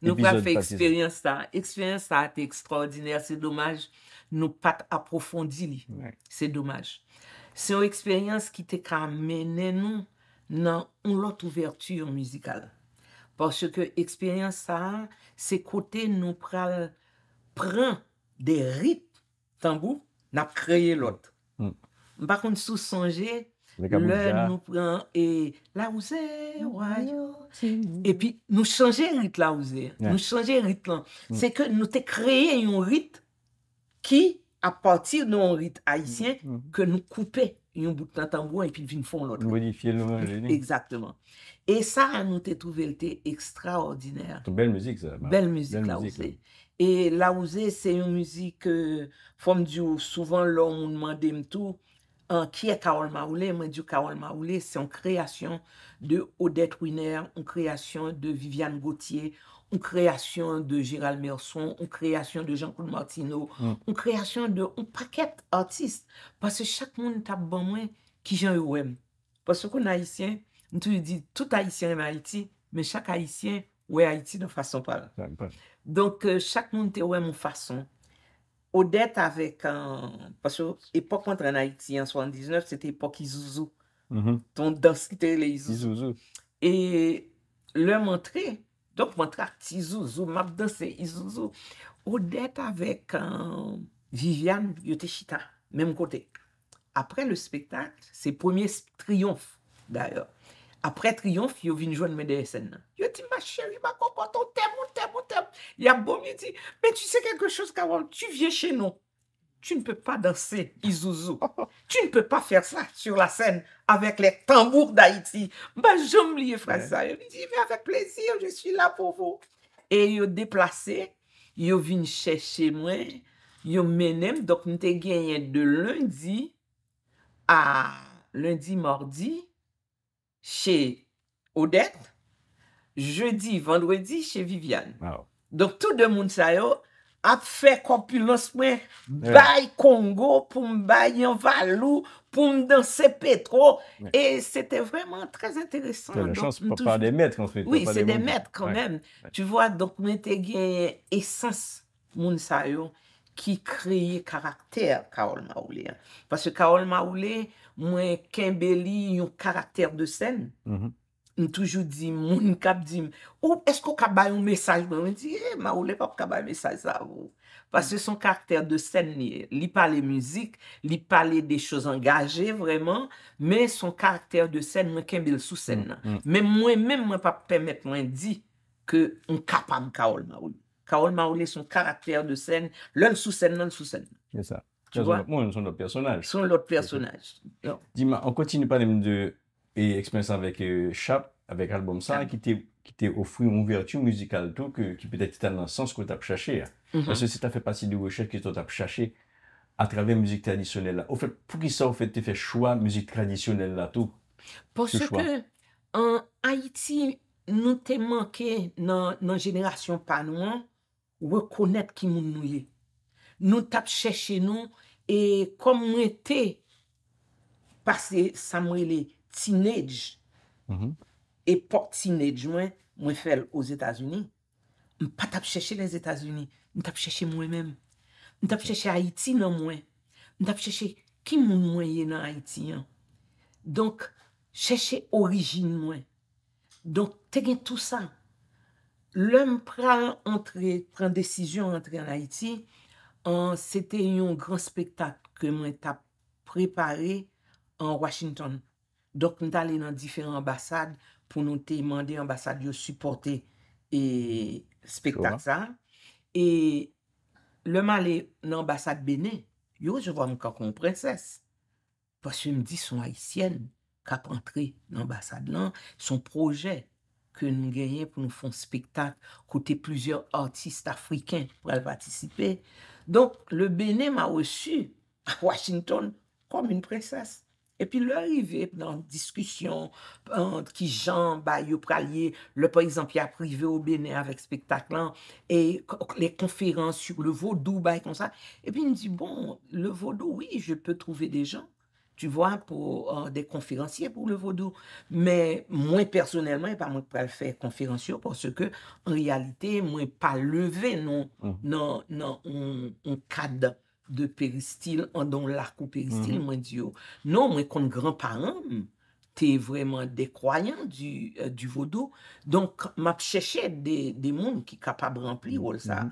Nou kwa fe eksperyans ta, eksperyans ta a te ekstraordiner, se dommaj nou pat aprofondili, se dommaj. Se yon eksperyans ki te kamene nou nan ou lot ouvertu yon mizikal. Porsye ke eksperyans ta, se kote nou pran de rip tambou nan kreye lot. Mba mm. kon sou sonje... Le nou pran e la ouze, wanyo. E pi nou chanje rit la ouze. Nou chanje rit lan. Mm. Se ke nou te kreye yon rit ki apati yon rit haisyen mm, mm. ke nou koupe yon boutan tango e pi vin fon lon. Bonifye lon. Eksakteman. E sa nou te trouvelte ekstraordiner. Bel mouzik sa. Bel mouzik la ouze. E la ouze se yon mouzik euh, fom diyo souvan lon mwande mtou. An euh, kiye Karol Maroulé, mwen diyo Karol Maroulé, se an kreasyon de Odette Winner, an kreasyon de Viviane Gauthier, an kreasyon de Gérald Merson, an kreasyon de Jean-Claude Martineau, mm. an kreasyon de, an paket artiste. Pase chak moun tap ban mwen ki jan yon wèm. Pase kon haisyen, nou tou yon di, tout haisyen mè Haiti, men chak haisyen, wè Haiti nan fason pala. Donk euh, chak moun te wèm yon fason. Odette avèk an, pasyo, epok mèntre an Haiti an 79, sète epok Izouzou, ton dos ki te le Izouzou. Et lè mèntre, donk mèntre ati Izouzou, map dos se Izouzou, Odette avèk an Viviane Yoteshita, mèm kote. Apè le spektak, se premiè triyonf d'ayòr. apre triyonf, yo vin jwen mwen deye sen nan. Yo ti ma chèri, ma koko, ton tem, ton tem, ton tem, yabou, mi di, men tu se kek kechose kawal, tu vie chenon, tu ne pe pa dansè, izouzou, tu ne pe pa fèr sa sur la sen, avèk le tambour d'Haïti, ma jom liye fè sa, yo mi di, mi avèk plesir, je si la pou mou. E yo deplase, yo vin chè chè mwen, yo menem, dok nte genyen de lundi a lundi mordi, Che Odette, jeudi, vendredi, che Viviane. Donk tou de moun sayo, ap fe kompilans mwen, bay Kongo, pou m bay yon valou, pou m dan se petro, e se te vreman trez enteresan. Te le chans pa pa de met kan mwen. Oui, se de met kan men. Tu vwa, donk mwen te gen esans moun sayo, ki kriye karakter Kaol Maouli. Paske Kaol Maouli, mwen kembe li yon karakter de sen, mwen mhm. toujou di moun, mwen kap di moun, ou esko kap bay yon mesaj mwen? Mwen di, e, ma ou le pap kap bay mesaj sa ou. Pas se son karakter de sen li pale muzik, li pale de chos angaje vreman, men son karakter de sen mwen kembe l sou sen nan. Mhm. Men mwen, men mwen pap pe met mwen di ke mwen kap am kaol ma ou. Kaol ma ou le son karakter de sen, loun sou sen nan sou sen. Yon sa. Soun l'ot personaj. Soun l'ot personaj. Dima, an kwa ti nou palem de e ekspensan vek Chab, avek albom sa, ki te ofri ouverti ou muzikal to, ki pwede te tan nan sans kwa ta pchache. Pwese se ta fe pasi di weche ki te ta pchache a travè mouzik tradisyonel la. Ou fe pou ki sa ou fe te fe chwa mouzik tradisyonel la to? Pwese ke an Haiti nou te manke nan jenerasyon panouan wè konet ki moun nouye. Nou tap cheche nou e kom mwen te parce sa mwen le teenage mhm. e port teenage mwen mwen fel os Etats-Unis, mwen pa tap cheche les Etats-Unis, mwen tap cheche mwen men. Mwen tap cheche Haiti nan mwen. Mwen tap cheche kim mwen mwen ye nan Haiti. Donk, cheche orijine mwen. Donk, te gen tout sa. Lèm pran entre, pran desizyon entre an Haiti, An, sete yon gran spektak ke mwen tap preparé an Washington. Dok, mwen talè nan difèran ambasad pou nou te yman de ambasad yo supportè spektak sa. E, lèman lè nan ambasad bene, yo jè vwa mwen kakon prinses. Paswe mdi son haisyen kap antre nan ambasad lan. Son proje ke nou genyen pou nou fon spektak kote plujer artist afriken pou el patisipe. Donc, le Bénin m'a reçu à Washington comme une princesse. Et puis, l'arrivée arrivée dans discussion, entre qui Jean, Bayou, Pralier, le par exemple, qui a privé au Bénin avec spectacle, hein, et les conférences sur le vaudou, comme ça. Et puis, il me dit, bon, le vaudou, oui, je peux trouver des gens. pou euh, non, mm. non, non, de konferansye pou le vodou. Men, mwen personelman, e pa mwen pral fè konferansyo pou se ke, en realite, mwen pa leve nan kada de peristil, nan larkou peristil, mwen diyo. Non, mwen konn granparen, te vwèman de kwayan du vodou, donk map chèche de moun ki kapab rempli wòl sa.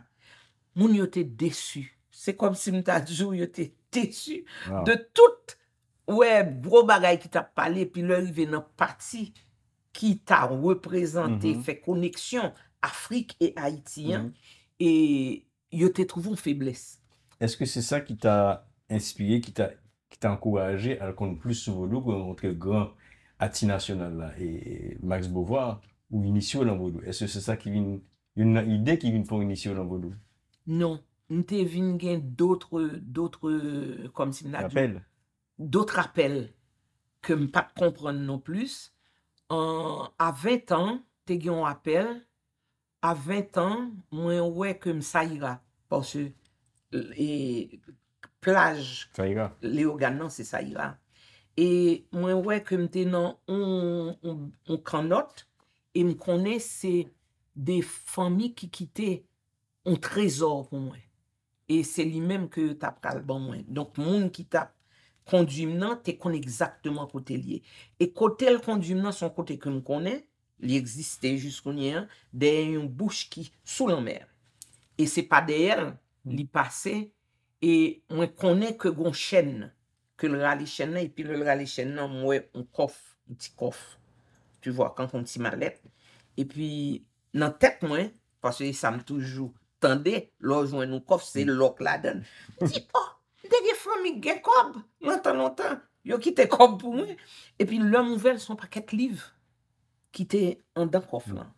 Moun yo te dessu. Se kom si mwen ta djou yo te dessu de tout Ouè, bro bagay ki ta pale, pi lè yon ven an pati ki ta reprezenté, mhm. fè koneksyon Afrik e Haitien, mhm. e yon te trouvoun feblesse. Eske se sa ki ta inspiré, ki ta ankorajé, al kon plus sou vodou, ki yon rentre gran ati nasyonal la, e Max Beauvoir, ou inisyo lan vodou. Eske se sa ki vin, yon nan ide ki vin pou inisyo lan vodou. Non, nou te vin gen doutre, doutre, kom si nan apel. dout apel, ke m pap kompran non plus, a 20 an, te gen apel, a 20 an, mwen wè ke m saiga, pan se, plaj, le ogan nan se saiga, e mwen wè ke m tenan, m kon not, e m konen se, de fami ki kite, m trezor mwen, e se li menm ke tap kalban mwen, donk moun ki tap, kondim nan, te kon exactement kote liye. E kote l kondim nan, son kote ke m konen, li existen jus konye an, dey yon bouch ki sou lan mer. E se pa dey el, li pase, e m konen ke gon chen ke l rali chen nan, e pi l rali chen nan, mwe, m kof, m ti kof. Tu vwa, kan kon ti malet. E pi, nan tep mwen, paswe, sa m toujou tende, l ojwen m kof, se l l ok la den. Ti kof, Deye fwa mi gen kob, mwen tan lontan, yo kite kob pou mwen. E pi lèm mwen vel son paket liv, kite an dan kof lan.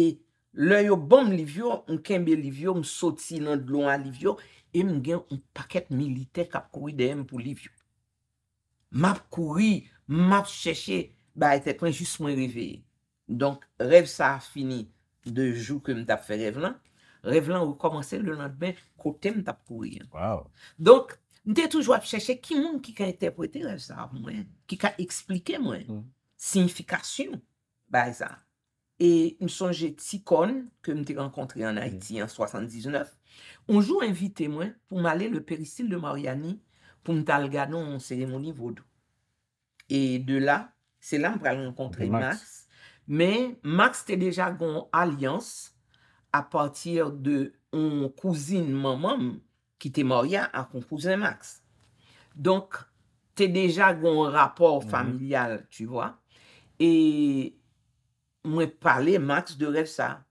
E lèm yo bom liv yo, mwen kembe liv yo, mwen soti nan dloan liv yo, e mwen gen un paket milite kap koui deyem pou liv yo. Map koui, map cheche, ba ete kwen jis mwen riveye. Donk, rev sa a fini de jou kwen mwen tap fe rev lan. revlan ou komanse lè nan ben kote m tap kouye. Donk, m te toujwa p chèche ki moun ki ka entepwete la sa mwen, ki ka eksplike mwen, mm. sinifikasyon ba esa. E m sonje ti kon, ke m te renkontre an Haiti an 79, m jou invite mwen pou m ale le perisil de Mariani pou m tal gado an seremoni vodo. E de la, se lan m pral renkontre Max, men Max te deja gon alians, a patir de on kouzin mamam ki te morya ak on kouzin Max. Donk, te deja gwen rapor mm-hmm. familial, tu vwa, e mwen pale Max de rev sa,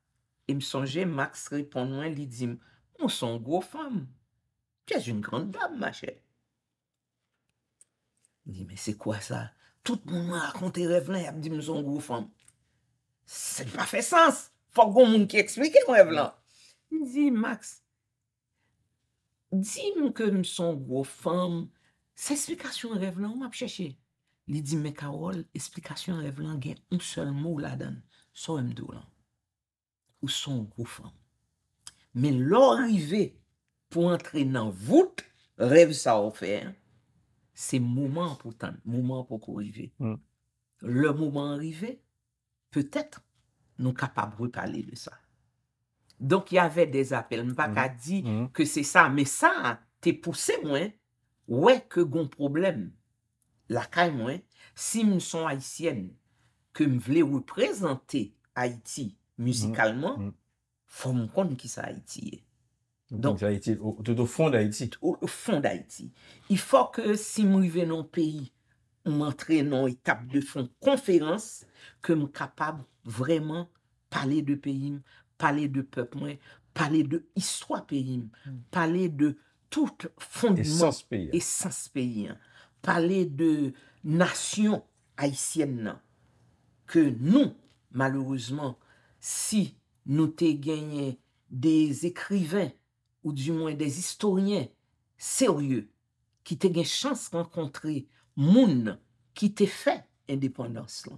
e msonje Max repon mwen li di m, mson gwo fam, te jen gwan dab ma chè. Di mwen se kwa sa, tout mwen akonte rev len, a mdi mson gwo fam, se di pa fe sens, Fak goun moun ki eksplike mou ev lan. Di, Max, di moun ke m son gwo fam, se eksplikasyon ev lan, ou m ap cheshe? Li di, me ka wol, eksplikasyon ev lan gen un sel mou la dan, sou m dou lan. Ou son gwo fam. Me lor rive, pou antre nan vout, rev sa ofer, se mouman pou tan, mouman pou kou rive. Mm. Le mouman rive, peut-etre, nou kapab rup ale de sa. Donk y ave des apel, nou pa ka di ke se sa, me sa te pouse mwen, wè ke gon problem, la kay mwen, si mwen son Haitienne, ke mwen vle wè prezante Haiti, musikalman, fò mwen kon ki sa Haiti ye. Donk sa Haiti, ou te do fon d'Haiti. Ou fon d'Haiti. I fò ke si mwen venon peyi, mwen tre nan etap de fon konferans ke mwen kapab vreman pale de peyim, pale de pep mwen, pale de histwa peyim, pale de tout fondement, pale de nasyon haisyen nan, ke nou, malourouzman, si nou te genye de ekriven, ou di mwen de historien serye, ki te gen chans renkontri, Moun ki te fè indépendans lò,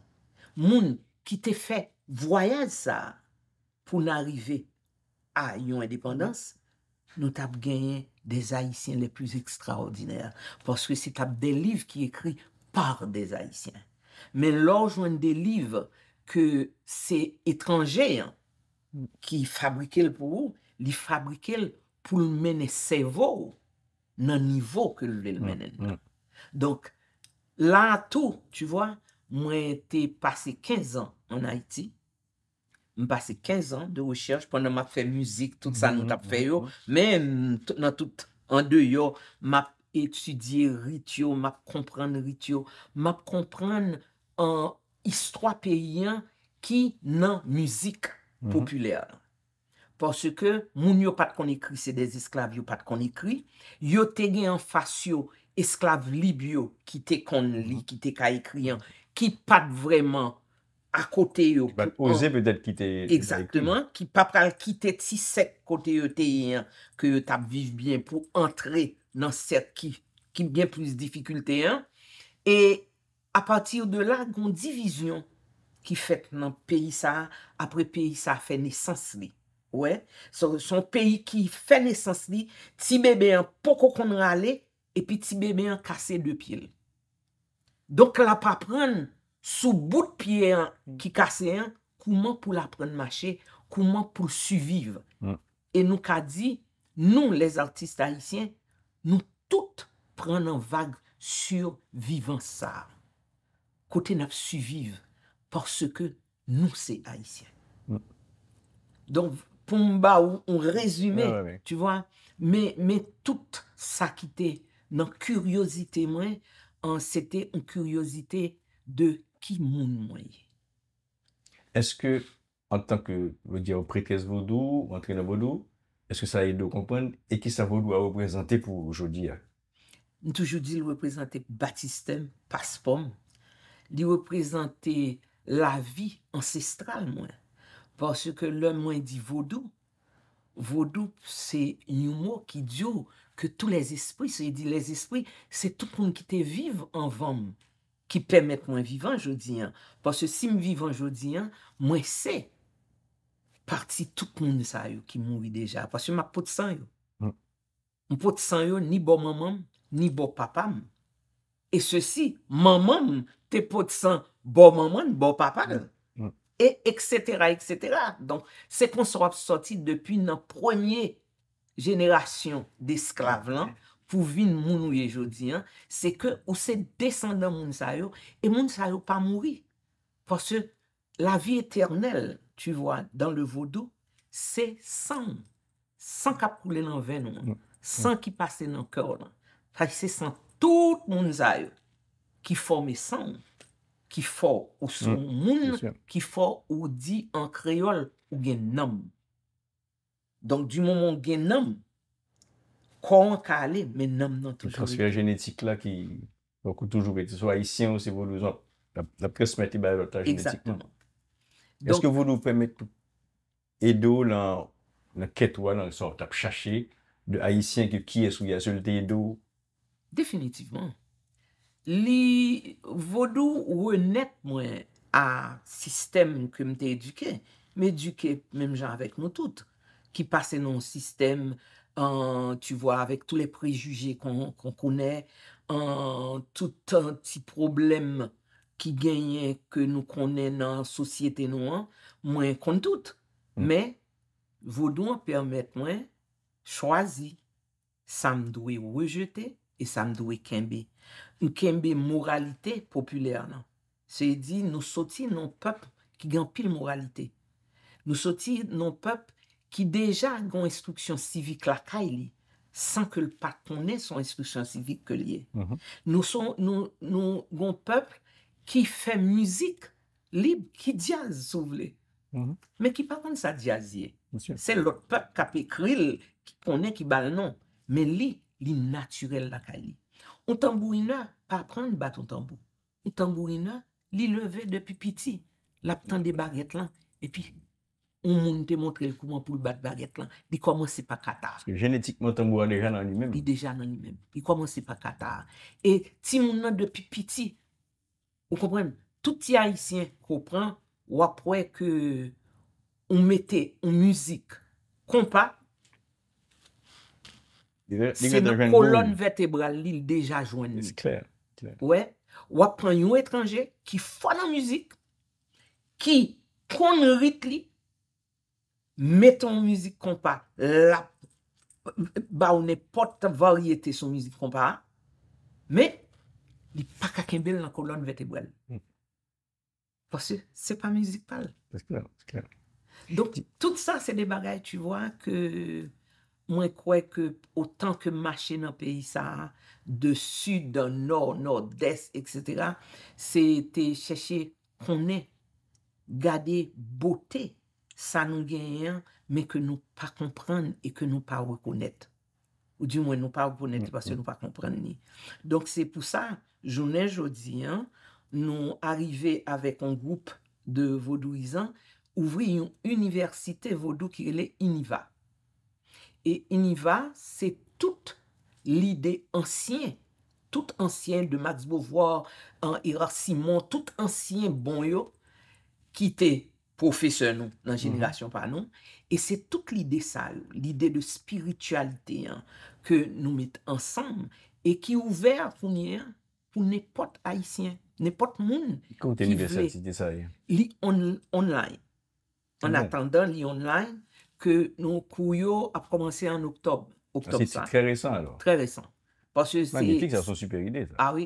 moun ki te fè voyè sa pou n'arivè a yon indépendans, nou tap genyen de zayisyen le plus ekstraordinèr. Paske se tap de liv ki ekri par de zayisyen. Men lò jwen de liv ke se etranjè yon ki fabrike l pou ou, li fabrike l pou l menè sevo nan nivò ke l menè lò. La tou, tu vwa, mwen te pase 15 an an Haiti, mwen pase 15 an de recherche, pwè mm-hmm. nan map fè müzik, tout sa nou tap fè yo, men nan tout an de yo, map etudye rityo, map kompran rityo, map kompran an istwa peyen ki nan müzik populère. Pwè se ke moun yo pat kon ekri, se des esklav yo pat kon ekri, yo tege an fasyo, esklav libyo ki te kon li, ki te ka ekryan, ki pat vreman akote yo. Ki pat oze bedel ki te ekryan. Eksakteman, ki pat pral ki te ti sek kote yo teyen, ki yo tap viv bien pou antre nan serki ki byen plus difikulteyen. E a patir de la goun divizyon ki fet nan peyi sa, apre peyi sa fe nesans li. Ouè, son peyi ki fe nesans li, ti bebe an poko kon rale, epi ti bebe an kase de pil. Donk la pa pran sou bout piye an ki kase an, kouman pou la pran mache, kouman pou suviv. Mm. E nou ka di, nou les artiste haitien, nou tout pran an vague sur vivans sa. Kote nap suviv porske nou se haitien. Mm. Donk pou mba ou on rezume, tu vo, men tout sa kite Nan kuryosite mwen, an sete an kuryosite de ki moun mwenye. Eske, an tank le diyo prekes Vodou, an trena Vodou, eske sa e do kompon, e ki sa Vodou a wapresante pou jodi a? Tou jodi l wapresante Batiste, paspon, li wapresante la vi ansestral mwen, porske l mwen di Vodou, Vodou, se yon mou ki diyo ke tou les espri, se yon di les espri, se tout moun ki te vive an vam, ki pèmèt moun vivan jodi an. Pas se si mou vivan jodi an, mwen se parti tout moun sa yo ki moun vi deja. Pas se mwen pot san yo, mwen mm. pot san yo ni bo mamam, ni bo papam, e se si mamam te pot san bo mamam, bo papam. Mm. Et et cetera, et cetera. Donc, c'est qu'on sera sorti depuis nan premier génération d'esclav, pou vin mounou ye jodi. C'est que ou se descendan moun zayou, et moun zayou pa mouri. Parce que la vie éternelle, tu vois, dans le vaudou, c'est sang. Sang kapou lè nan venon. Sang ki pase nan kòr. Faye, c'est sang tout moun zayou ki forme sang. Ki fò ou son mm, moun, ki fò ou di an kreol ou gen nam. Donk di moun gen nam, kwa an ka ale, men nam nan toujou. Transpire genetik la ki fò kou toujou. Se fò haisyen ou se fò nou zon, la presmete ba yon ta genetik. Eske voun nou pwemet pou edo nan ketwa, nan sort ap chache, de haisyen ki ki eskou yasolte edo? Definitivman. Li vodou wè e net mwen a sistem kèm te eduke, mè eduke mèm jan avèk nou tout, ki pase nou sistem, tu vwa avèk tout lè prejujé kon konè, tout an ti problem ki genye ke nou konè nan sosyete nou an, mwen kon tout. Mè mm. vodou an permèt mwen chwazi sa mdoui wè jete, e sa mdowe kembe. Ou kembe moralite populer nan. Se di nou soti non pep ki gen pil moralite. Nou soti non pep ki deja gwen instruksyon sivik la kaili e san ke l pa kone son instruksyon sivik ke liye. Mhm. Nou son, nou, nou, gwen pep ki fe muzik libe ki diaz souble. Mhm. Men ki pa kone sa diazie. Se l lop pep kape kril ki pwone ki balnon. Men li, Li natyrel la kal li. Ou tambou ina, pa pran li bat ou tambou. Ou tambou ina, li leve depi piti. Lap tan de baget lan. E pi, ou moun te montre l kouman pou li bat baget lan. Li kwa moun se pa katar. Ske genetik moun tambou an dejan nan li menm. Li dejan nan li menm. Li kwa moun se pa katar. E ti moun nan depi piti, ou kompren, touti haisyen kompren, ou apwe ke ou mette ou mouzik kompa, Se nan kolon vetebral li l deja jwen li. It's clear. Ouè, wap pran yon etranje ki fwa nan mizik, ki pran rit li, met ton mizik kompa, la, ba ou ne pota variyete son mizik kompa, me, li pak akenbel nan kolon vetebral. Pase, se pa mizik pal. It's clear. It's clear. Donc, tout sa se de bagay, tu voy, ke... mwen kwe ke otan ke mashe nan peyi sa, de sud, de nord, nord-est, etc., se te cheshe konen, gade, bote, sa nou genyen, men ke nou pa komprenen, e ke nou pa wakonet. Ou di mwen nou pa wakonet, e pa se nou pa komprenen ni. Donk se pou sa, jounen jodi, nou arrive avèk an goup de vodouizan, ouvri yon universite vodou ki gele iniva. E iniva, se tout l'ide ansyen, tout ansyen de Max Beauvoir, en Eras Simon, tout ansyen bon yo, ki te profese nou nan jenelasyon mhm. pa nou, e se tout l'ide sa, l'ide de spiritualite, ke nou met ansen, e ki ouver pou nye, pou nepot aisyen, nepot moun, ki vle li online. En ah bon? atandan li online, ke nou kouyo a promansi an oktob. Oktob ah, sa. Se ti kre resan alor. Kre resan. Paske se... Ah, nifik sa sou super ide. Ah, oui.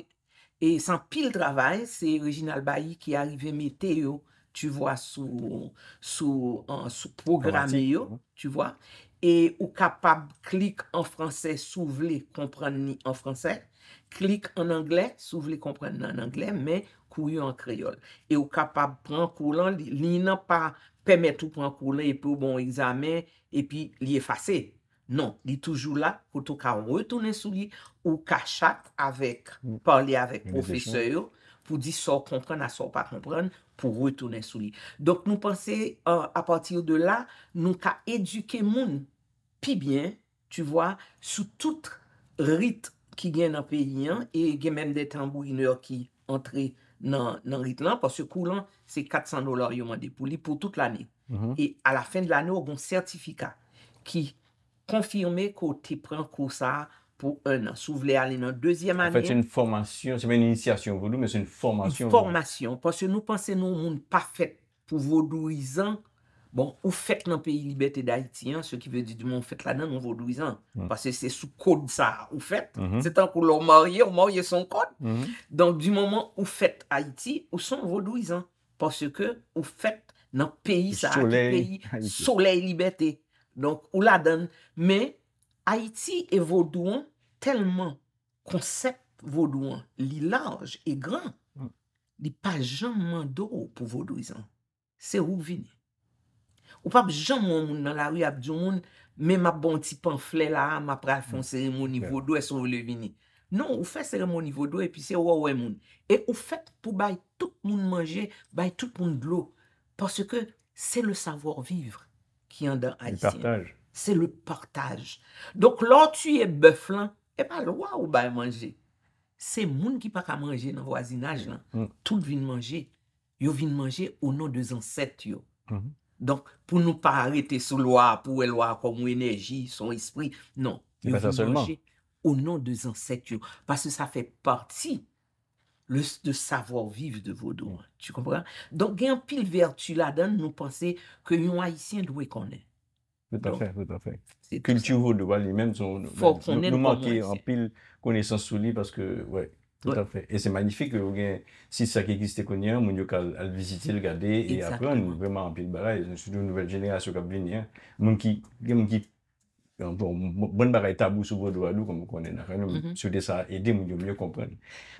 E san pil travay, se Reginald Bailly ki a rive mete yo, tu vwa sou programe yo, tu vwa. E ou kapab klik an franse sou vle kompran ni an franse, klik an angle sou vle kompran nan angle, men kouyo an kreyol. E ou kapab pran koulan li nan pa pè mè tou pran kou lè, epè ou bon examen, epi li efase. Non, li toujou la, pou tou ka ou retounen sou li, ou ka chak avèk, parli avèk profeseur, pou di sor konpran, a sor pa konpran, pou retounen sou li. Dok nou panse, a patir de la, nou ka eduke moun, pi bien, tu vwa, sou tout rit ki gen nan peyi, e gen men de tambou inè ki entre nan rit lan, pwase kou lan, se 400 dolar yon mande pou li, pou tout l'anen. E a la fen l'anen, wou goun sertifika, ki konfirme kou ti pren kousa pou un nan. Sou vle alen nan dezyem anen. Fète, se mè yon inisyasyon vodou, mè se yon formasyon vodou. Yon formasyon, pwase nou panse nou moun pafèt pou vodouizan bon, ou fèt nan peyi libetè d'Haïti, an, se ki vè di, di mè ou fèt mm-hmm. la dan nou vodouizan, pasè se sou kòd sa ou fèt, se tan pou lou mòrye, ou mòrye son kòd, don, di mè mè ou fèt Haïti, ou son vodouizan, pasè ke ou fèt nan peyi sa Haïti, peyi solei libetè, don, ou la dan, mè Haïti e vodouan, telman konsept vodouan, li laj e gran, mm. li pa janman do pou vodouizan, se rouvin, Ou pap jan moun moun nan la rui ap diyon moun, me ma bon ti panflet la, ma pre a fon mm. seremon nivou do e son vle vini. Non, ou fe seremon nivou do e pi se waw wè moun. E ou fe pou bay tout moun manje, bay tout moun glou. Parce ke se le savor vivre ki yon dan adisyen. Se le partaj. Donk lor tuye bè flan, e pa lwa wou bay manje. Se moun ki pak a manje nan wazinaj lan, tout vin manje. Yo vin manje ou nou de zan set yo. Hmm hmm. Don, pou nou pa arete sou lwa, pou elwa komou enerji, son espri, non. Non, pou nou manje ou nan de zan sektur. Paske sa fe parti le savor viv de vodo. Tu kompran? Don, gen pil vertu la dan nou panse ke yon haisyen dwe konen. Fou tafe, fou tafe. Kunti wou dwa li men son. Fou konen pou manje. Nou manke en pil konen sansou li paske, wè. Tout à fait. Et c'est magnifique que si ça qui existe connu, mon le al visiter, le garder et apprendre vraiment en pile bagaille, C'est une nouvelle génération qui vient, hein. mon qui mon qui bon bonne bagaille tabou sur vos nous comme on connaît dans hein, mm-hmm. sur ça aider mon mieux comprendre.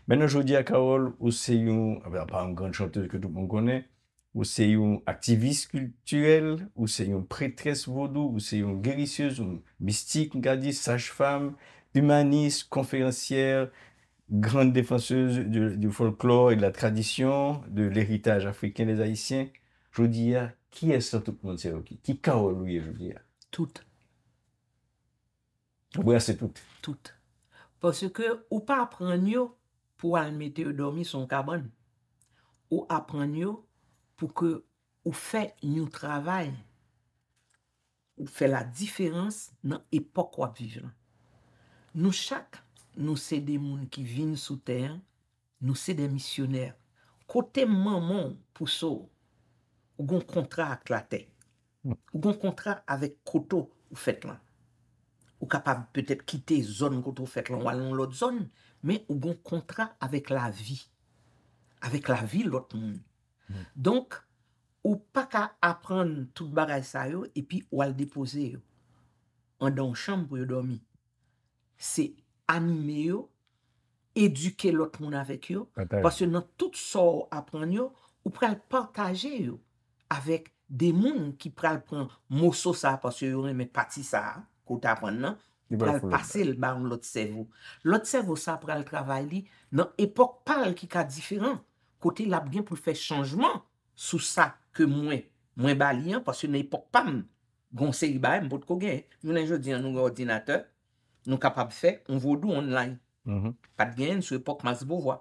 Maintenant aujourd'hui dis à Carole ou c'est ah ben, pas une grande chanteuse que tout le monde connaît ou c'est une activiste culturelle, ou est une prêtresse vaudou, ou est une guérisseuse, une mystique, une sage-femme, humaniste, conférencière, grande defanseuse di folklore e la tradisyon de l'eritage afriken les haisyen, jw diya, ki es sa tout moun se roki? Ki ka ou louye jw diya? Tout. Ou ya ah, se tout? Tout. Pwoske ou pa apren nyo pou an mette ou dormi son kabon. Ou apren nyo pou ke ou fe nyo travay ou fe la diferans nan epok wap vijan. Nou chak nou chak nou se de moun ki vin sou tern, nou se de misioner. Kote maman pou so, ou gon kontra ak la te. Ou gon kontra avek koto ou fet lan. Ou kapab petet kite zon koto ou fet lan, ou alon lot zon, me ou gon kontra avek la vi. Avek la vi lot moun. Donk, ou pa ka apren tout bagay sa yo, epi ou al depoze yo. An dan chanm pou yo dormi. Se anime yo, eduke lot moun avek yo, pasyo nan tout sor apren yo, ou pral partaje yo, avek de moun ki pral pran moso sa pasyo yo remet pati sa, kote apren nan, pral pase l barm lot sevo. Lot sevo sa pral travali, nan epok pal ki ka diferan, kote labgen pou fe chanjman sou sa ke mwen. Mwen bali an, pasyo nan epok pam, gonseri bayen, bout kogen. Mwen anjou di an nou ordinateur, Nou kapap fè, on vodou online. Mhm. Pat gen sou epok Masbovoa.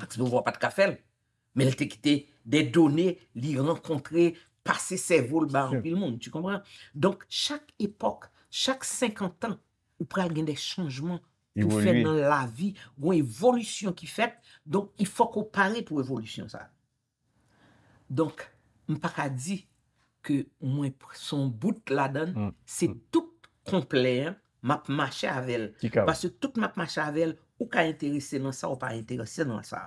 Masbovoa pat kafel, men l te kite de donè, li renkontre, pase se volba an pi l moun. Tu kompran? Donk, chak epok, chak 50 an, ou pral gen de chanjman pou fè nan la vi, ou evolisyon ki fè, donk, i fò kou pare pou evolisyon sa. Donk, m pak a di ke ou mwen son bout la dan, mm. se tout kompleyen map mache avel. Pase tout map mache avel, ou ka enterese nan sa, ou pa enterese nan sa.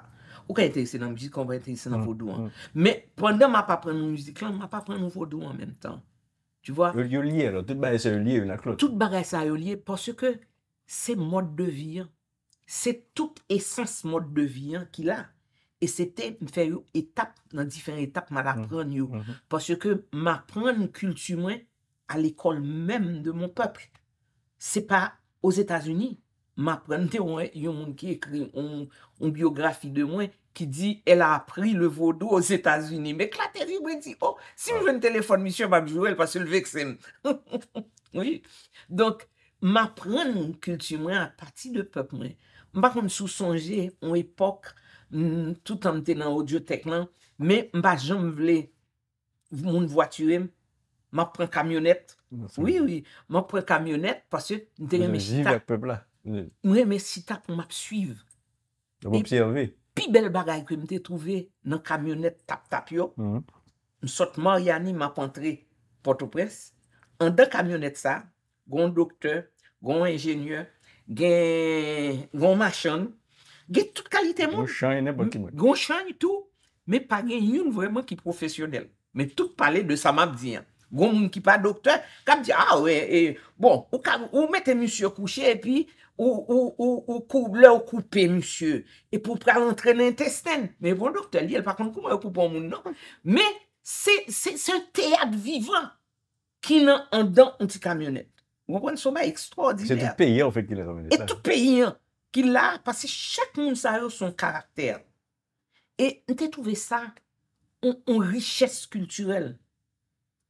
Ou ka enterese nan mjid, kon pa enterese nan vodou. Me, pandan map apren nou mjidik lan, map apren nou vodou an menm tan. Tu vwa? Yon liye, tout bagay se yon liye yon ak lot. Tout bagay se yon liye, pase ke se mod de viyan. Se tout esens mod de viyan ki la. E se te fè yon etap, nan difer etap ma la pran yon. Pase ke ma pran kultume a l'ekol menm de mon pepli. Se pa os Etats-Unis. Ma prente wè, yon moun ki ekri, yon biografi de mwen, ki di, el a apri le vaudou os Etats-Unis. Mè kla teribre di, oh, si mwen telefon misye, mwa biwè, el pa se lvekse. Oui. Donk, ma prene kulti mwen, a pati de pep mwen. Mba kon sou sonje, yon epok, mm, tout an tenan o diotek lan, mè mba jan mwen vle, moun vwa tue mwen, Map pren kamyonet. Non, oui, oui. Map pren kamyonet pasye nte reme sita. Nte jive ak pepla. Nte reme sita pou map suiv. Nte bop sirve. Pi bel bagay kwen mte trouve nan kamyonet tap tap yo. Nsot mhm. Mariani map antre Port-au-Presse. An den kamyonet sa, gon dokteur, gon enjeneur, gen... gon machan. Gen tout kalite moun. Gon chan yon ne boki moun. Gon chan yon tout. Men pagen yon vwèman ki profesyonel. Men tout pale de sa map diyan. Goun moun ki pa doktor, kam di, a ah, wè, bon, ou mette monsiou kouche, ou kouble ou koupe monsiou, e pou pral entre l'intestin. Men bon doktor, li el pa kon koube, ou koupe moun nan. Men se teyad vivan, ki nan an dan anti-kamyonet. Goun moun souman ekstraordinèr. Se tout peyè, ou fek ki lè. Et tout peyè, ki lè, pasi chak moun sa yo son karakter. Et ntey touve sa, ou richès kulturel,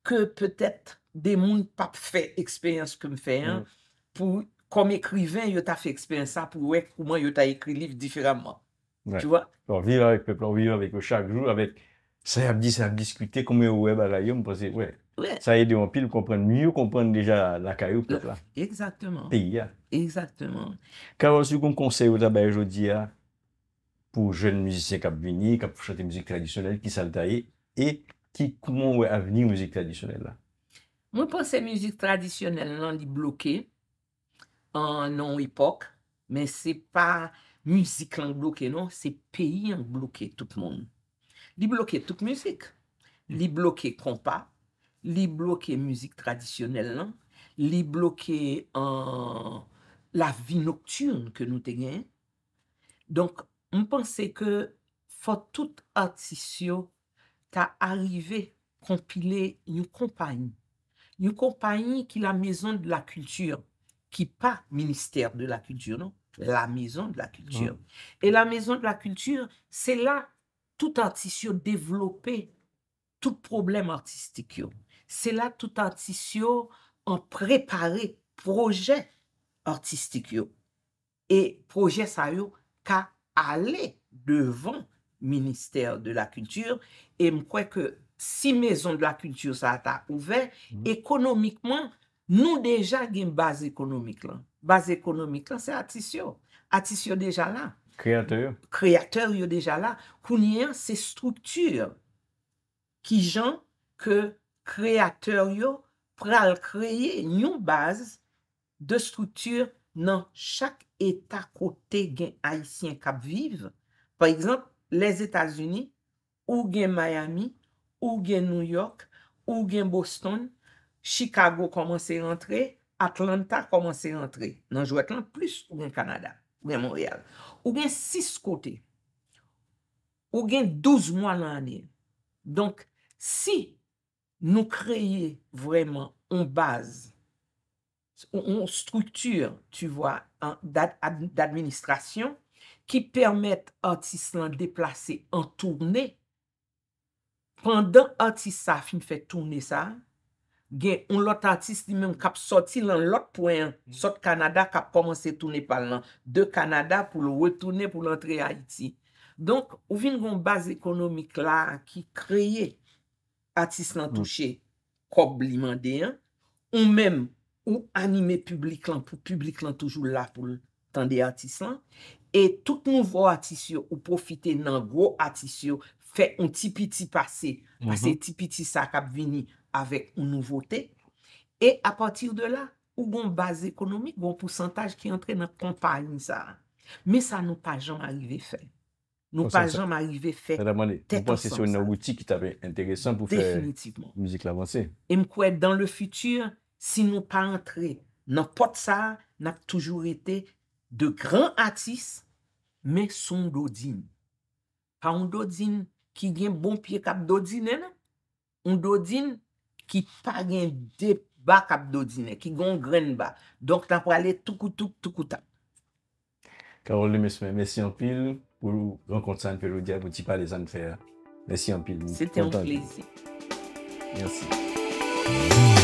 ke petèt de moun pap fè eksperyans kèm fèy an pou kom ekriven yo ta fè eksperyans sa pou wèk pouman yo ta ekri liv difiraman. Tu wè? On vive avèk pepla, on vive avèk yo chak joun avèk. Sa y ap di, sa ap diskute koum yo wèb alayon pou se wè. Sa y de wampil pou komprenn myou, komprenn deja lakay ou pepla. Eksaktman. Pey ya. Eksaktman. Kèvòs yo kon konsey yo ta bèj yo di ya pou jèn müzisyen kap vini, kap chate müzik tradisyonel ki salta e, e... ki kouman wè aveni mouzik tradisyonel la. Mwen panse mouzik tradisyonel lan li bloke, an nan epok, men se pa mouzik lan bloke nan, se peyi an bloke tout moun. Li bloke tout mouzik, li bloke kompa, li bloke mouzik tradisyonel lan, li bloke an la vi noktyoun ke nou tenyen. Donk, mwen panse ke fò tout artisyon ta arive kompile yon kompanyi. Yon kompanyi ki la mezon de la kultur, ki pa minister de la kultur, non? La mezon de la kultur. E la mezon de la kultur, se la tout artistio developpe tout problem artistik yo. Se la tout artistio an prepare proje artistik yo. E proje sa yo ka ale devan Ministère de la Culture, et m'kwè kè si Maison de la Culture sa ata ouve, mhm. ekonomikman, nou deja gen base ekonomik lan. Base ekonomik lan, se atis yo. Atis yo deja la. Kreator yo deja la. Kounyen se struktur ki jan kè kreator yo pral kreye nyon base de struktur nan chak etat kote gen aisyen kap vive. Par exemple, Les Etats-Unis, ou gen Miami, ou gen New York, ou gen Boston, Chicago komanse rentre, Atlanta komanse rentre. Nanjou Atlanta, plus ou gen Canada, ou gen Montreal. Ou gen 6 kote, ou gen 12 mwan ane. Donk, si nou kreye vreman an baz, an struktur, tu vwa, d'administrasyon, ki permèt artis lan deplase an tourne. Pendan artis sa fin fè tourne sa, gen, on lot artis li men kap soti lan lot poyen, mhm. sot Kanada kap komanse tourne pal nan, de Kanada pou l wè tourne pou l antre Haiti. Donk, ou vin goun baz ekonomik la ki kreye artis lan mhm. touche kob li mande yan, ou men ou anime publik lan, pou publik lan toujou la pou tan de artis lan, ou men ou anime publik lan toujou la pou tan de artis lan, Et tout nouvo atisyo ou profite nan gro atisyo, fè un tipiti pase, pase mhm. tipiti sa kap vini, avek ou nouvote. Et apatir de la, ou bon baz ekonomik, bon pousantaj ki entre nan kompany sa. Me sa nou pa jom arive fè. Nou bon, pa jom arive fè. Fè damane, mwen panse sou nan wouti ki tabe enteresan pou fè mouzik la vansè. E mkouèt, dan le futur, si nou pa entre nan pot sa, nan pou toujou ete de gran atis men son do din pa un do din ki gen bon pie kap do din en un do din ki pa gen de ba kap do din en ki gon gren ba donk ta fwa le tuku tuku tuku ta Karole mesme, mesi an pil pou renkont san perou diya pou di pa le zan fer mesi an pil Sete an plizi Mersi